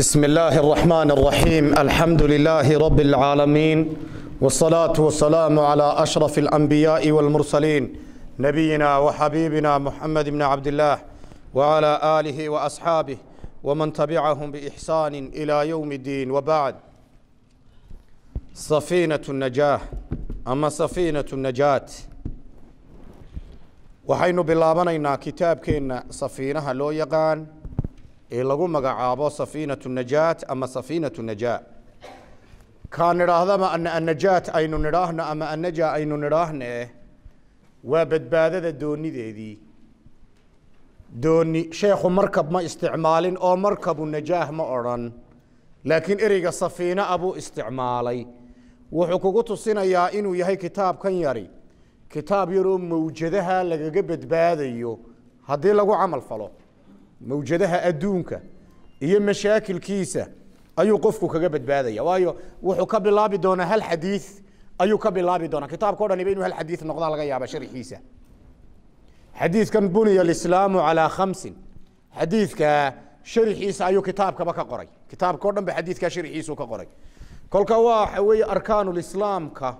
بسم الله الرحمن الرحيم الحمد لله رب العالمين والصلاة والسلام على أشرف الأنبياء والمرسلين نبينا وحبيبنا محمد بن عبد الله وعلى آله وأصحابه ومن تبعهم بإحسان إلى يوم الدين وبعد سفينة النجاة أما سفينة النجاة waxaynu bilaabanaynaa kitaabkeenna safiinaha loo yaqaan ee lagu magacaabo safiinatu najaat ama safiinatu najaa kaa nidhaahdaba ana annajaat aynu nidhaahno ama annajaa aynu nidhaahne waa badbaadada doonideedii dooni sheekhu markab ma isticmaalin oo markabu najaah ma odrhan laakiin ereyga safiina a buu isticmaalay wuxuu kugu tusinayaa inuu yahay kitaabkan yari kitaab yaroo mawjadaha lagaga badbaadayo haddii lagu camal falo mawjadaha adduunka iyo mashaakilkiisa ayuu qofku kaga badbaadaya waayo wuxuu ka bilaabi doonaa hal xadii ayuu ka bilaabi doonaa kitaabka o dhaniba inu hal xadii noqdaa laga yaaba sharxiisa xadiidkan buniya alislaamu calaa khamsin xadiidka sharxiisa ayuu kitaabkaba ka qoray kitaabka o dhan ba xadiidka sharxiisu ka qoray kolka waxa weeye arkaanulislaamka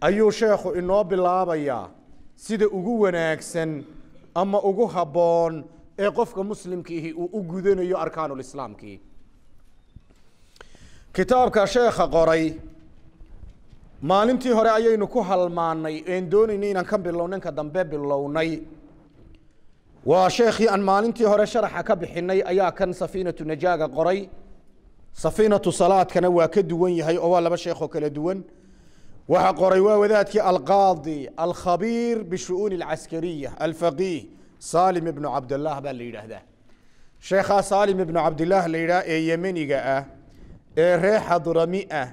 ayuu sheekhu inoo bilaabayaa sida ugu wanaagsan ama ugu habboon ee qofka muslimkiihi uu u gudanayo arkaanulislaamkii kitaabka sheekha qoray maalintii hore ayaynu ku halmaanay een doonayna inaan ka bilownay ka dambe bilownay waa sheekhii aan maalintii hore sharaxa ka bixinay ayaa kan safiinatu najaaga qoray safiinatu salaadkana waa ka duwan yahay oo waa laba sheekhoo kala duwan waxaa qoray waa wadaadkii alqaadi alkhabiir bishu'uuni alcaskariya alfaqiih saalim ibnu cabdilaah baa la yidhaahdaa sheekhaa saalim ibnu cabdilaah la yidhaha ee yemeniga ah ee ree xadrami ah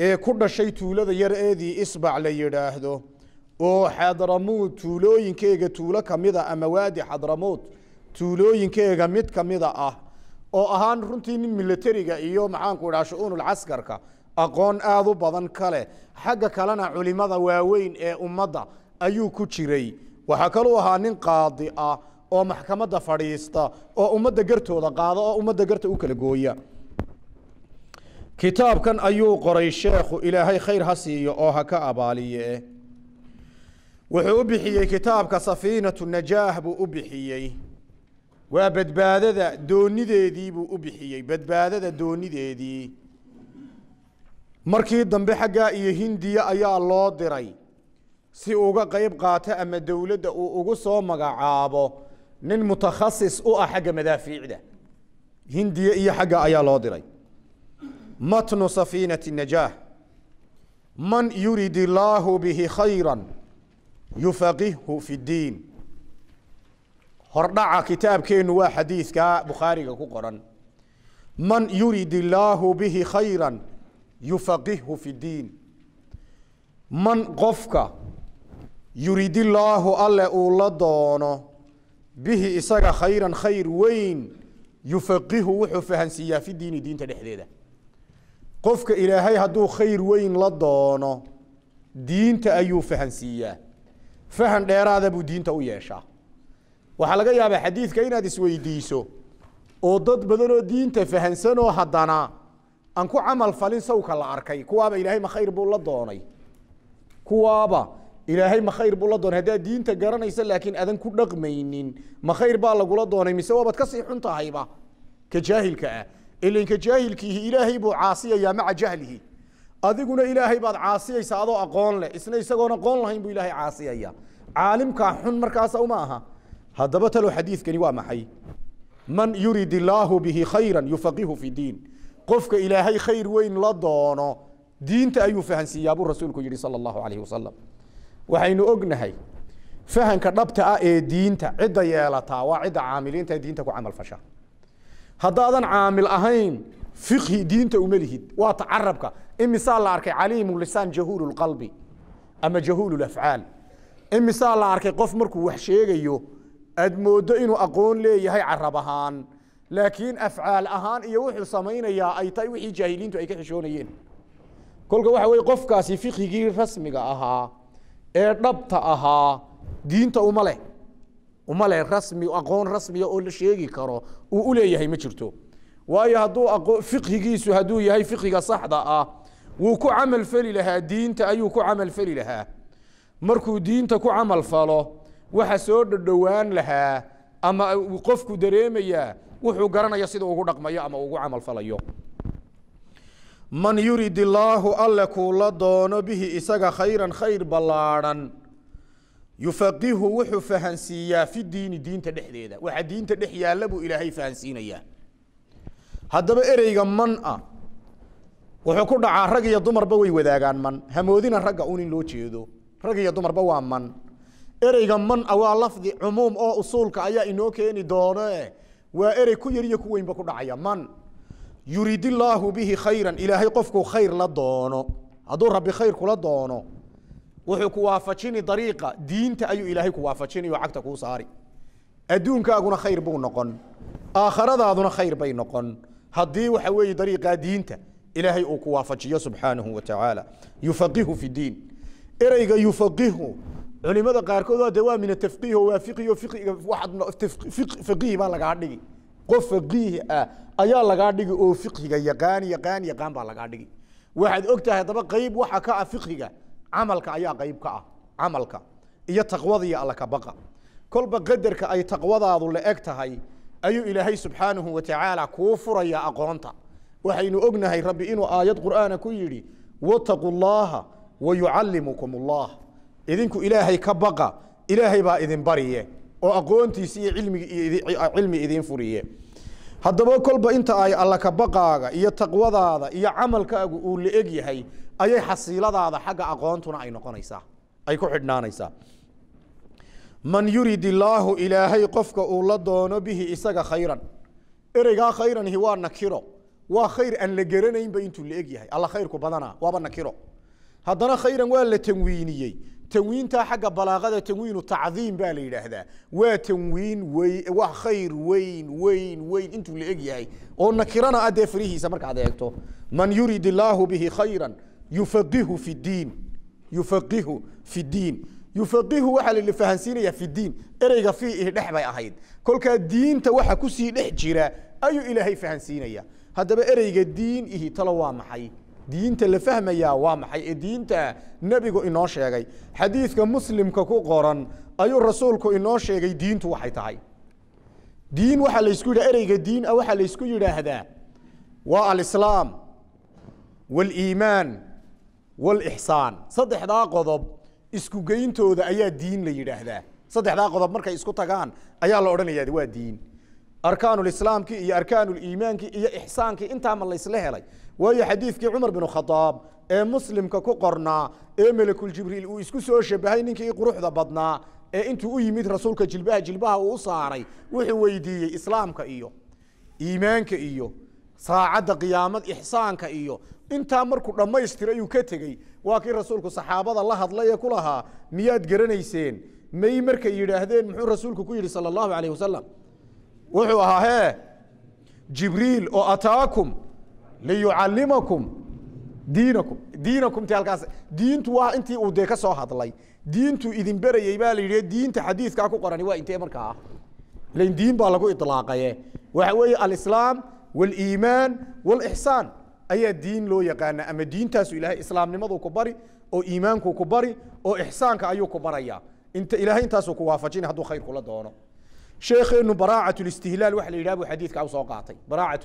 ee ku dhashay tuulada yar eedii isbac la yidhaahdo oo xadramuud tuulooyinkeega tuulo kamida ama waadi xadramuud tuulooyinkeega mid ka mida ah oo ahaan runtii nin milatariga iyo maxaanku idhaha shu-uunulcaskarka aqoon aada u badan ka xagga kalena culimmada waaweyn ee ummadda ayuu ku jiray waxaa kaluu ahaa nin qaadi ah oo maxkamadda fadhiista oo ummadda gartooda qaada oo ummadda garta u kala gooya kitaabkan ayuu qoray sheekhu ilaahay khayr ha siiyo oo ha ka abaaliye wuxuu u bixiyey kitaabka safiinatu najaah buu u bixiyey waa badbaadada doonideedii buu u bixiyey badbaadada doonideedii markii dambe xaggaa iyo hindiya ayaa loo diray si uga qayb qaato ama dowladda uu ugu soo magacaabo nin mutakhasis u ah xagga madaafiicda hindiya iyo xagga ayaa loo diray matnu safiinati najaah man yurid illaahu bihi khayra yufaqihhu fi ddiin hordhaca kitaabkeennu waa xadiidkaa bukhaariga ku qoran man yurid illaahu bihi khayra yufaqihhu fi ddiin man qofka yuridillaahu alle uu la doono bihi isaga khayran khayr weyn yufaqihu wuxuu fahansiiyaa fi diini diinta dhexdeeda qofka ilaahay hadduu khayr weyn la doono diinta ayuu fahansiiyaa fahan dheeraada buu diinta u yeeshaa waxaa laga yaabaa xadiidka inaad isweydiiso oo dad badanoo diinta fahansanoo haddana aan ku camal falin sawka la arkay kuwaaba ilaahay ma khayr buu la doonay kuwaaba ilaahay ma khayr buu la doonay haddaad diinta garanaysa laakiin adan ku dhaqmaynin ma khayr baa lagula doonay mise waabaad kasii xun tahayba ka jaahilka ah ilanka jaahilkiihi ilaahay buu caasiyayaa maca jahlihi adiguna ilaahay baad caasiyaysaa adoo aqoon leh isna isagoon aqoon lahayn buu ilaahay caasiyaya caalimkaa xun markaasa uma aha haddaba talow xadiidkani waa maxay man yurid illaahu bihi khayra yufaqihu fi diin qofka ilaahay khayr weyn la doono diinta ayuu fahansiiyaa buu rasuulku yihi sala allahu calayhi wasalam waxaynu ognahay fahanka dhabta ah ee diinta cidda yeelataa waa cidda caamiliinta ee diinta ku camal fasha haddaadan caamil ahayn fiqhi diinta uma lihid waa tacarabka imisaa la arkay caliimu lisaan jahuulu lqalbi ama jahuulu lafcaal imisaa la arkay qof markuu wax sheegayo aad mooddo inuu aqoon leeyahay carab ahaan laakiin afcaal ahaan iyo wuxuu samaynayaa ay tahay wixii jaahiliintu ay ka xishoonayeen kolka waxa weye qofkaasi fiqhigii rasmiga ahaa ee dhabta ahaa diinta uma leh uma leh rasmi aqoon rasmiya oo la sheegi karo uu u leeyahay ma jirto waayo hadduu aqo fiqhigiisu hadduu yahay fiqhiga saxda ah wuu ku camal fali lahaa diinta ayuu ku camal fali lahaa markuu diinta ku camal falo waxa soo dhadhowaan lahaa ama qofku dareemayaa wuxuu garanaya sida ugu dhaqmayo ama ugu camal falayo man yurid illaahu alle kuula doono bihi isaga khayran khayr ballaadhan yufaqihu wuxuu fahansiiyaa fi diini diinta dhexdeeda waxa diinta dhex yaalla buu ilaahay fahansiinayaa haddaba ereyga man a wuxuu ku dhacaa rag iyo dumarba way wadaagaan man hamoodina ragga un in loo jeedo rag iyo dumarba waa man ereyga man a waa lafdi cumuum oo usuulka ayaa inoo keeni doone waa erey ku yar iyo ku weynba ku dhacaya man yurid illaahu bihi khayra ilaahay qofkuu khayr la doono hadduu rabbi khayr kula doono wuxuu ku waafajini dariiqa diinta ayuu ilaahay ku waafajinay oo cagta kuu saari adduunkaaguna khayr buu noqon aakharadaaduna khayr bay noqon haddii waxa weeye dariiqaa diinta ilaahay uu ku waafajiyo subxaanahu wa tacaala yufaqihu fi diin ereyga yufaqihu culimada qaarkood waa de waa min atafqiih oo waa fiqi o fiqiga waa faqiih baa lagaa dhigi qof faqiih ah ayaa lagaa dhigi oo fiqhiga yaqaan yaqaan yaqaan baa lagaa dhigi waxaad og tahay haddaba qayb waxa ka ah fiqhiga camalka ayaa qayb ka ah camalka iyo taqwada iyo kolba qadarka ay taqwadaadu la eg tahay ayuu ilaahay subxaanahu wa tacaala kuu furayaa aqoonta waxaynu ognahay rabbi inuu aayad qur'aana ku yidhi wataquu llaaha wayucallimukum allah idinku ilaahay ka baqa ilaahay baa idin bariye oo aqoontiisi iyo cilmi idiin furiye haddaba kolba inta ay allakabaqaaga iyo taqwadaada iyo camalkaagu uu la eg yahay ayay xasiiladaada xagga aqoontuna ay noqonaysaa ay ku xidhnaanaysaa man yurid illaahu ilaahay qofka uu la doono bihi isaga khayran ereygaa khayranhi waa nakiro waa khayr aan la garanaynba intuu la eg yahay alla khayrku badanaa waaba nakiro haddana khayran waa la tanwiiniyey tanwiintaa xagga balaaqada tanwiinu tacdiim baa la yidhaahdaa waa tanwiin weyn waa khayr weyn weyn weyn intuu la eg yahay oo nakirana ah farihiisa markaad eegto man yurid illaahu bihi khayran yufaqihu fi diin yufaqihu fi diin yufaqihu waxaa la fahansiinayaa fi diin ereyga fii ih dhex bay ahayd kolkaa diinta waxa kusii dhex jira ayuu ilaahay fahansiinayaa haddaba ereyga diin ihi talo waa maxay diinta la fahmayaa waa maxay ee diinta nebigu inoo sheegay xadiidka muslimka ku qoran ayuu rasuulku inoo sheegay diintu waxay tahay diin waxaa laysku yidhaha ereyga diin ah waxaa laysku yidhaahdaa waa alislaam waaliimaan waalixsaan saddexdaa qodob isku geyntooda ayaa diin la yidhaahdaa saddexdaa qodob markay isku tagaan ayaa la odhanayaa waa diin arkaanulislaamkii iyo arkaanuliimaankii iyo ixsaankii intaama laysla helay waayo xadiidkii cumar bin khadaab ee muslimka ku qornaa ee melekul jibriil uu isku soo shabahay ninkii quruxda badnaa ee intuu u yimid rasuulka jilbaha jilbaha uu u saaray wuxuu weydiiyey islaamka iyo iimaanka iyo saacadda qiyaamad ixsaanka iyo intaa markuu dhammaystiro ayuu ka tegey waa kii rasuulku saxaabada la hadlaye ku lahaa miyaad garanayseen may markay yidhaahdeen muxuu rasuulku ku yidhi sala allahu calayh wasalam wuxuu ahaa hee jibriil oo ataakum liyucalimakum diinakum diinakum ti halkaas diintu waa intii uu dee ka soo hadlay diintu idin berayey baa la yidhi diinta xadiiskaa ku qorani waa intee markaa ilain diin baa lagu ilaaqaye waxa weeye alislaam waliimaan walixsaan ayaa diin loo yaqaana ama diintaasu ilaahay islaamnimaduu ku bari oo iimaankuu ku bari oo ixsaanka ayuu ku baraya inta ilaahay intaasuu ku waafajin hadduu khayr kula doono sheekheenu baraacat waxa la yidhaha buu xadiidka u qaatay baraacat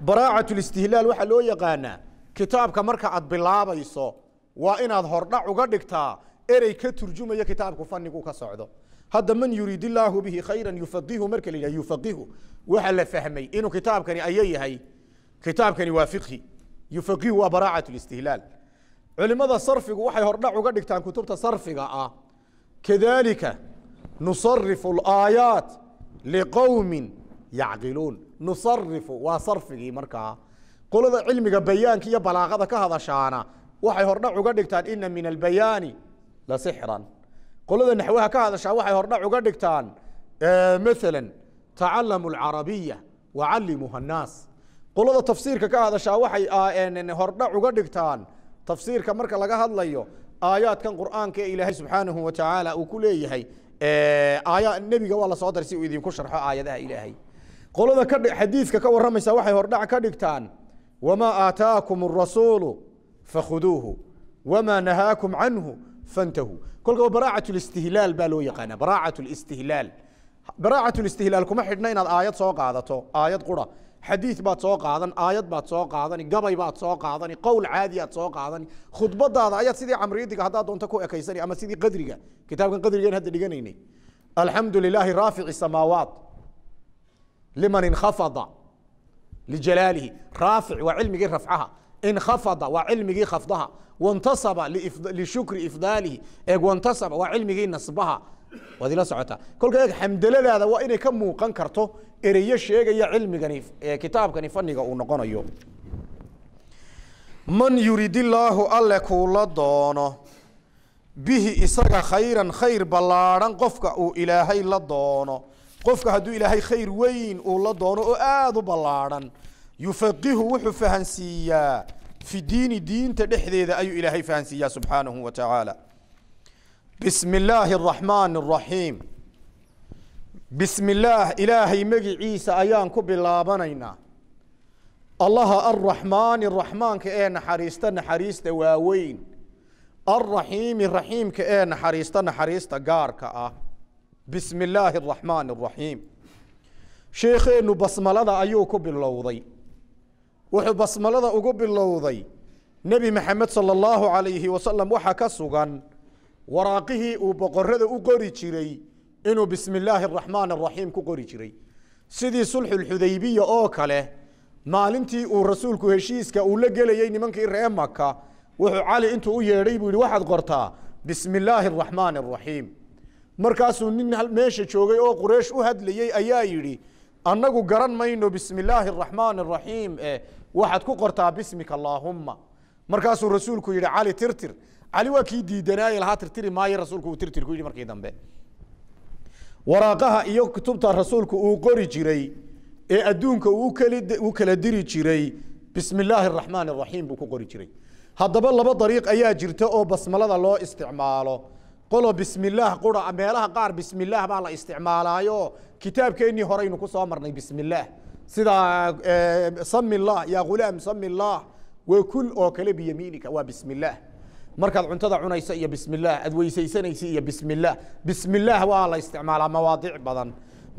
baraacat listihlaal waxaa loo yaqaanaa kitaabka marka aad bilaabayso waa inaad hordhac uga dhigtaa erey ka turjumaya kitaabku fanigu ka socdo hadda man yuriid illaahu bihi khayra yufaihu marka la yuaihu waxaa la fahmay inuu kitaabkani ay yahay kitaabkani waa ihi yuaihu waa baraacat istihlaal culimada sarfigu waxay hordhac uga dhigtaan kutubta sarfiga ah kadalika nusarifu alaayaat liqowmi yacqiluun nusarifu waa sarfigii markaa qolada cilmiga bayaanka iyo balaaqada ka hadashaana waxay hordhac uga dhigtaan ina min albayaani la sixran qolada naxwaha ka hadashaa waxay hordhac uga dhigtaan maala tacalamu alcarabiya wacalimuha annaas qolada tafsiirka ka hadashaa waxay hordhac uga dhigtaan tafsiirka marka laga hadlayo aayaadkan qur'aanka ee ilaahay subxaanahu wa tacaala uu ku leeyahay nebiga waa la soo dar uu idinku sharxo aayadaha ilaahay qolada xadiidka ka waramaysa waxay hordhac ka dhigtaan wamaa aataakum arasuulu fakhuduuhu wamaa nahaakum canhu fantahuu kolkaba baraacat listihlaal baa loo yaqaana baraacat listihlaal baraacat listihlaal kuma xidhna inaad aayad soo qaadato aayad qura xadiid baad soo qaadan aayad baad soo qaadani gabay baad soo qaadani qowl caadi aad soo qaadani khudbadaada ayaad sidii camriidiga haddaad doonto ku ekaysani ama sidii qadriga kitaabkan qadrigeen hadda dhiganaynay alxamdu lilaahi raafici samaawaat liman inkhafada lijalaalihi raafic waa cilmigii rafcaha inkhafada waa cilmigii khafdaha wantasaba lishukri ifdaalihi eeg wantasaba waa cilmigii nasbaha waad ila socotaa kolka eeg xamdeladaada waa inay ka muuqan karto ereyo sheegaya cilmigani kitaabkani faniga uu noqonayo man yuridilaahu alle kuula doono bihi isaga khayran khayr ballaadhan qofka uu ilaahay la doono qofka hadduu ilaahay khayr weyn uu la doono oo aada u ballaadhan yufaqihu wuxuu fahansiiyaa fi diini diinta dhexdeeda ayuu ilaahay fahansiiyaa subxaanahu wa tacaala bismi illaahi araxmaani araxiim bismi illaah ilaahay magiciisa ayaan ku bilaabanaynaa allaha alraxmaani raxmaanka ee naxariista naxariista waaweyn alraxiimi raxiimka ee naxariista naxariista gaarka ah bismi illaahi araxmaan araxiim sheekheennu basmalada ayuu ku bilowday wuxuu basmalada ugu bilowday nebi maxamed sala allahu calayhi wasalam waxaa ka sugan waraaqihii uu boqorada u qori jiray inuu bismi illaahi araxmaan araxiim ku qori jiray sidii sulxulxudaybiya oo kale maalintii uu rasuulku heshiiska uu la gelayay nimankii ree maka wuxuu cali intuu u yeedhay buu yidhi waxaad qortaa bismi illaahi araxmaan araxiim markaasuu nin meesha joogay oo quraysh u hadlayey ayaa yidhi annagu garan mayno bismi illaahi araxmaani araxiim eh waxaad ku qortaa bismika allaahumma markaasuu rasuulku yidhi cali tirtir cali waa kii diidanaaye lahaa tirtiri maayo rasuulku uu tirtir ku yidhi markii dambe waraaqaha iyo kutubta rasuulku uu qori jiray ee adduunka u kala diri jiray bismi illaahi araxiim buu ku qori jiray haddaba laba dariiq ayaa jirta oo basmalada loo isticmaalo qolo bismillaah qura meelaha qaar bismillaah baa la isticmaalaayo kitaabkeennii horeynu ku soo marnay bismillaah sida eh, eh, sami yaa ghulaam sami waa kul oo kale biyamiinika waa bismillaah markaad cuntada cunayso iyo bismillaah aad weysaysanaysa iyo bismillaah bismillaah waa la isticmaalaa mawaadiic badan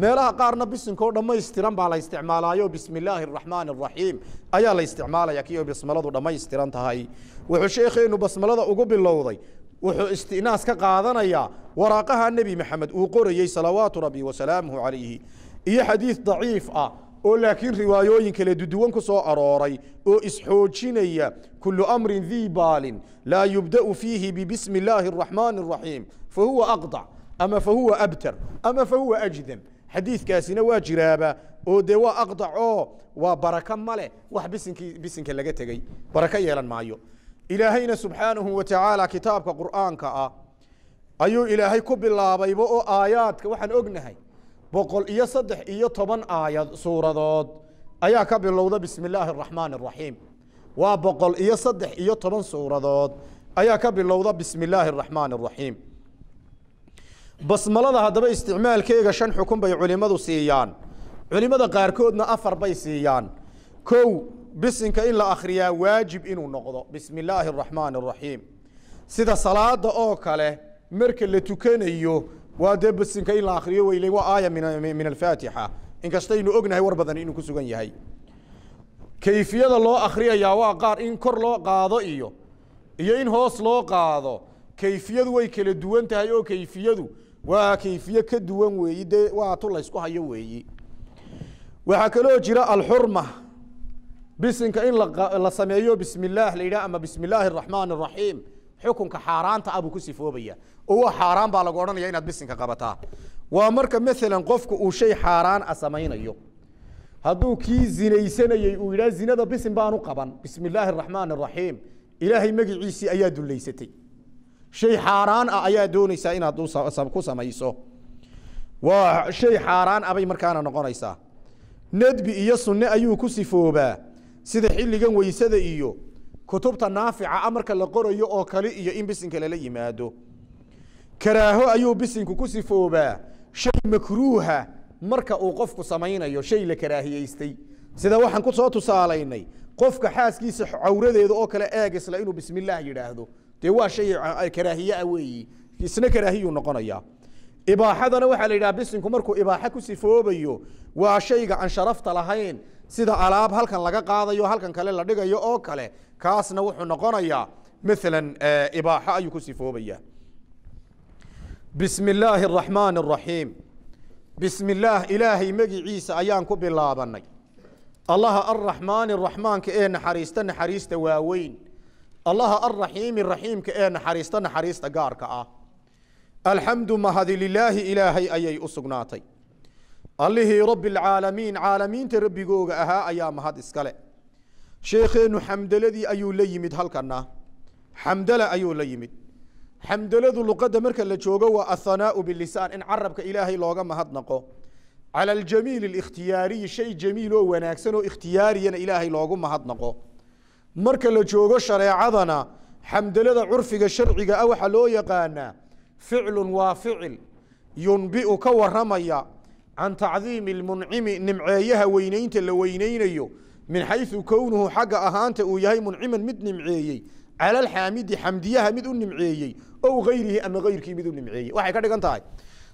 meelaha qaarna bisinkoo dhammaystiran baa la isticmaalaayo bismillaahi araxmaani araxiim ayaa la isticmaalaya kiyo basmaladu dhammaystiran tahay wuxuu sheekheennu basmalada ugu bilowday wuxuu istinaas ka qaadanayaa waraaqaha nebi maxamed uu qorayey salawaatu rabbi wasalaamuhu calayhi iyo xadiid daciif ah oo laakiin riwaayooyin kale duduwan ku soo arooray oo isxoojinaya kulu amrin dii baalin laa yubda'u fiihi bibismi illaahi araxmaani araxiim fa huwa aqdac ama fa huwa abtar ama fa huwa ajdam xadiidkaasina waa jiraaba oo dee waa aqdac oo waa baraka ma wax bisinki bisinka laga tegey baraka yeelan maayo ilaahayna subxaanahu wa tacaala kitaabka qur'aanka ah ayuu ilaahay ku bilaabayba oo aayaadka waxaan ognahay boqol iyo saddex iyo toban aayad suuradood ayaa ka bilowda bismi illaahi araxmaani araxiim waa boqol iyo saddex iyo toban suuradood ayaa ka bilowda bismi illaahi araxmaani araxiim basmalada haddaba isticmaalkeega shan xukun bay culimmadu siiyaan culimmada qaarkoodna afar bay siiyaan kow bisinka in la akriyaa waajib inuu noqdo bismi illaahi araxmaan araxiim sida salaada oo kale marka la tukanayo waa dee bisinka in la akriyo weylen waa aaya min alfaatixa inkastaynu ognahay war badan inuu ku sugan yahay kayfiyada loo akriyayaa waa qaar in kor loo qaado iyo iyo in hoos loo qaado kayfiyadu way kala duwan tahay oo kayfiyadu waa kayfiye ka duwan weeyi dee waa tu laysku hayo weeyi waxaa kaloo jira alxurma bisinka in la sameeyo bismi illaah la yidhah ama bismi illaahi araxmaan xukunka xaaraanta ah buu ku sifoobaya oo xaaraan baa lagu odhanaya inaad bisinka qabataa waa marka maalan qofka uu shay xaaraan a samaynayo hadduu kii zinaysanayey uu yidhaha zinada bisin baanu qaban bismi illaahi araxmaan araxiim ilaahay magiciisii ayaa dullaysatay shay xaaraan ah ayaa doonaysaa inaad ku samayso waa shay xaaraan abay markaana noqonaysaa nadbi iyo sunne ayuu ku sifoobaa sida xilligan weysada iyo kutubta naafica amarka ah la qorayo oo kale iyo in bisinka lala yimaado karaaho ayuu bisinku ku sifoobaa shay makruuha marka uu qofku samaynayo shay la karaahiyeystay sida waxaan kusoo tusaalaynay qofka xaaskiisa cawradeeda oo kale eegisla inuu bismillaah yidhaahdo dee waa shay karaahiyeah weeyi isna karaahiyuu noqonayaa ibaaxadana waxaa la yidhaha bisinku markuu ibaaxa ku sifoobayo waa shayga aan sharafta lahayn sida alaab halkan laga qaadayo halkan kale la dhigayo oo kale kaasna wuxuu noqonayaa maalan eh, ibaaxo ayuu ku sifoobaya bismi illaahi araxmaani araxiim bismi illaah ilaahay magiciisa ayaan ku bilaabanay allaha arraxmaani raxmaanka ee naxariista naxariista waaweyn allaha arraxiimi raxiimka ee naxariista naxariista gaarka ah alxamdu mahadi lilaahi ilaahay ayay u sugnaatay allihii rabi lcaalamiin caalamiinta rabbigooga ahaa ayaa mahad iskale sheekheennu xamdaladii ayuu la yimid halkana xamdala ayuu la yimid xamdaladu luqadda marka la joogo waa athanaau bilisaan in carabka ilaahay looga mahadnaqo cala aljamiili alikhtiyaariyi shay jamiil oo wanaagsan oo ikhtiyaariyana ilaahay loogu mahadnaqo marka la joogo shareecadana xamdalada curfiga sharciga ah waxaa loo yaqaanaa ficlun waa ficil yunbiu ka waramaya can tacdiimi lmuncimi nimceeyaha weyneynta la weyneynayo min xayu kownuhu xagga ahaanta uu yahay munciman mid nimceeyey cala xamdiyaha mid u nimceeyey ow ayrihi ama ayrkii mid u nimceeyey waxay ka dhigan tahay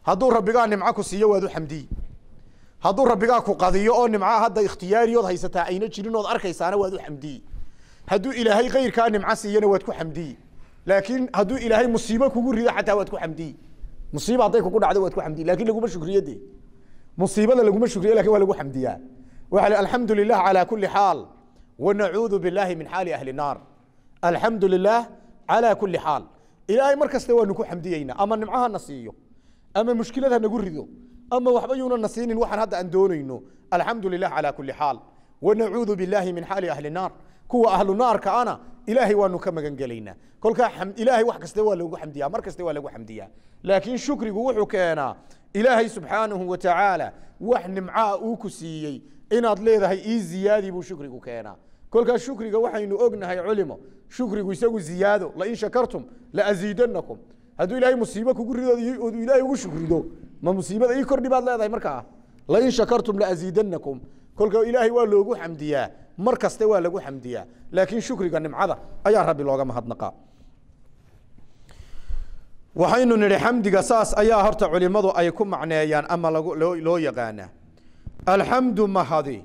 hadduu rabbigaa nimco ku siiyo waad u xamdiyi hadduu rabbigaa ku qadiyo oo nimcaa hadda ikhtiyaariyood haysataa ayna jirin arkaysaana waad u xamdiyi hadduu ilaahay kayrkaa nimco siiyana waad ku xamdiyi laakiin hadduu ilaahay musiibo kugu rido xataa waad ku xamdiyi musiiba hadday kugu dhacdo waad ku xamdiyi lakin laguma shukriyade musiibada laguma shukriyo lakin waa lagu xamdiyaa waa alxamdu lilah calى kuli xaal wanacuudu biاllahi min xaali ahli الnaar alxamdu lilah calى kuli xaal ilaahay mar kaste waanu ku xamdiyeynaa ama nimcaha na siiyo ama mushkilada nagu rido ama waxba yuuna na siinin waxaan hadda aan doonayno alxamdu lilah calى kuli xaal wanacuudu biاllahi min xaali ahli الnaar kuwa ahlu naarka ana ilaahay waanu ka magan kolkaa ilaahay wax kaste waa lagu xamdiyaa mar kaste waa lagu xamdiyaa laakiin shukrigu wuxuu keenaa ilaahay subxaanahu wa tacaala wax nimcaa uu ku siiyey inaad leedahay ii ziyaadii buu shukrigu keenaa kolkaas shukriga waxaynu ognahay culimo shukrigu isagu ziyaado lain shakartum laaziidanakum hadduu ilaahay musiibo kugu rido ood ilaahay ugu shukrido ma musiibada ii kordhi baad leedahay markaa ah. lain shakartum laaziidanakum kolka ilaahay waa loogu xamdiyaa mar kaste waa lagu xamdiyaa laakiin shukriga nimcada ayaa rabbi looga mahadnaqaa waxaynu nidhi xamdiga saas ayaa horta culimmadu ay ku macneeyaan ama loo yaqaanaa alxamdu mahadi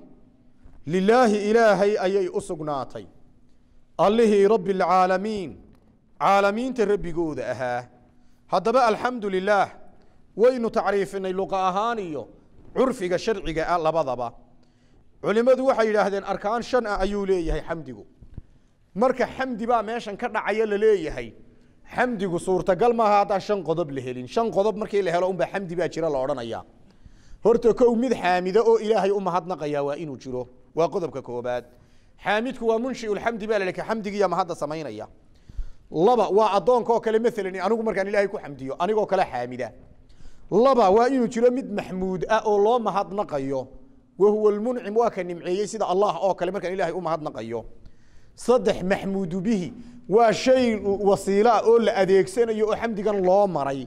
lilaahi ilaahay ayay u sugnaatay allihii rabbi alcaalamiin caalamiinta rabbigooda ahaa haddaba alxamdu lilaah waynu tacriifinay luqa ahaan iyo curfiga sharciga a labadaba culimmadu waxay yidhaahdeen arkaan shan ah ayuu leeyahay xamdigu marka xamdi baa meeshan ka dhacaya la leeyahay xamdigu suurtagal maaha haddaan shan qodob la helin shan qodob markii la helo unbaa xamdi baa jira la odhanayaa horta kow mid xaamida oo ilaahay u mahadnaqayaa waa inuu jiro waa qodobka koobaad xaamidku waa munshiulxamdi baa la xamdigiiya mahadda samaynaya laba waa addoonka oo kale maalan anigu markaan ilaahay ku xamdiyo anigoo kale xaamida laba waa inuu jiro mid maxmuud ah oo loo mahadnaqayo wahuwa lmuncim waa ka nimceeyey sida allah oo kale markaan ilaahay u mahadnaqayo saddex maxmuudu bihi waa shay wasiilea oo la adeegsanayo oo xamdigan loo maray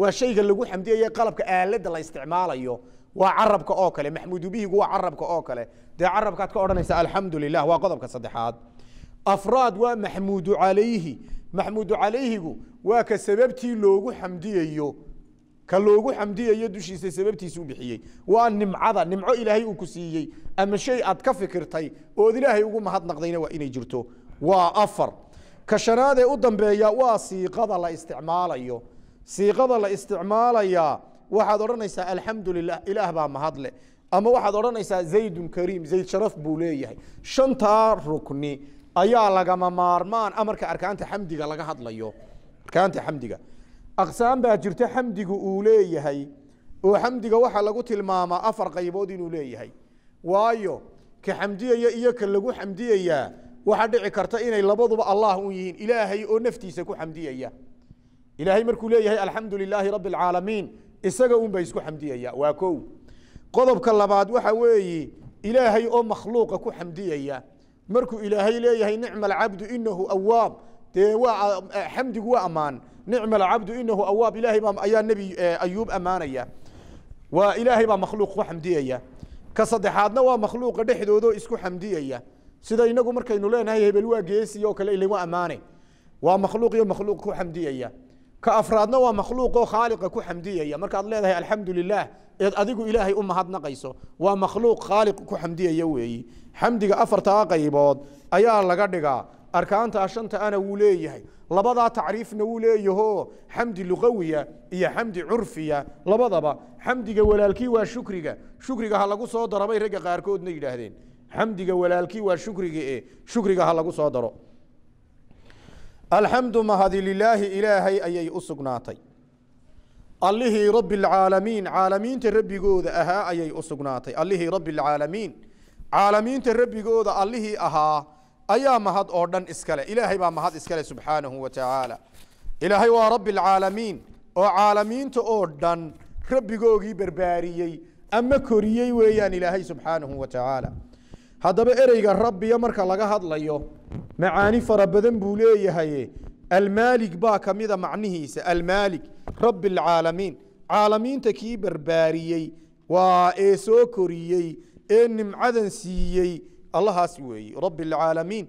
waa shayga lagu xamdiyaye qalabka aaladda la isticmaalayo waa carabka oo kale maxmuudu bihigu waa carabka oo kale dee carabkaad ka odhanaysa alxamdu lilah waa qodobka saddexaad afraad waa maxmuudu calayhi maxmuudu calayhigu waa ka sababtii loogu xamdiyayo ka loogu xamdiyayo dushiisa u bixiyey waa nimcada nimco ilaahay uu ku siiyey ama shay aad ka fikirtay ood ilaahay ugu mahadnaqdayna waa inay jirto waa afar ka shanaadee u dambeeya waa siiqada la isticmaalayo siiqada la isticmaalayaa waxaad odhanaysaa alxamdu lilah ilaah baa mahadle ama waxaad odhanaysaa zaydun kariim zayd sharaf buu leeyahay shantaa rukni ayaa lagama maarmaan amarka arkaanta xamdiga laga hadlayo arkaanta xamdiga aqsaan baa jirta xamdigu uu leeyahay oo xamdiga waxaa lagu tilmaamaa afar qaybood inuu leeyahay waayo ka xamdiyaya iyo ka lagu xamdiyayaa waxaa dhici karta inay labaduba allah un yihiin ilaahay oo naftiisa ku xamdiyaya ilaahay markuu leeyahay alxamdu lilaahi rabbi alcaalamiin isaga unba isku xamdiyaya waa kow qodobka labaad waxa weeye ilaahay oo makhluuqa ku xamdiyaya markuu ilaahay leeyahay nicma alcabdu inahu awaab dee waa eh, xamdigu waa ammaan nicma alcabdu inahu awaab ilahay baa ayaa nebi eh, ayuub ammaanaya waa ilaahay baa makhluuq ku xamdiyaya ka saddexaadna waa makhluuqa dhexdoodoo isku xamdiyaya sida inagu markaynu leenahay hebel waa geesi kale ila ammaane waa makhluuq iyo makhluuq ku xamdiyaya ka afraadna waa makhluuqoo khaaliqa ku xamdiyaya markaad leedahay alxamdu lilaah eed adigu ilaahay u mahadnaqayso waa makhluuq khaaliq ku xamdiyaya weeyi xamdiga afartaa qaybood ayaa laga dhigaa arkaantaa shanta'ana wuu leeyahay labadaa tacriifna wuu leeyahoo xamdi luqawiya iyo xamdi curfiya labadaba xamdiga walaalkii waa shukriga shukriga ha lagu soo daro bay ragga qaarkoodna yidhaahdeen xamdiga walaalkii waa shukriga e shukriga ha lagu soo daro alxamdu mahadi lilaahi ilaahay ayay u sugnaatay allihii rabi alcaalamiin caalamiinta rabbigooda ahaa ayay u sugnaatay allihii rabbi caalamiinta rabbigooda allihii ahaa ayaa mahad oo dhan iskale ilaahay baa mahad iskale subxaanahu wa tacaala ilaahay waa rabbi alcaalamiin oo caalamiinta oo dhan rabbigoogii barbaariyey ama koriyey weeyaan ilaahay subxaanahu wa tacaala haddaba ereyga rabbiya marka laga hadlayo macaani fara badan buu leeyahay almaalig baa ka mida macnihiisa almaalig rabbi alcaalamiin caalamiinta kii barbaariyey waa ee soo koriyey ee nimcadan siiyey allahaas weeye rabi اlcaalamiin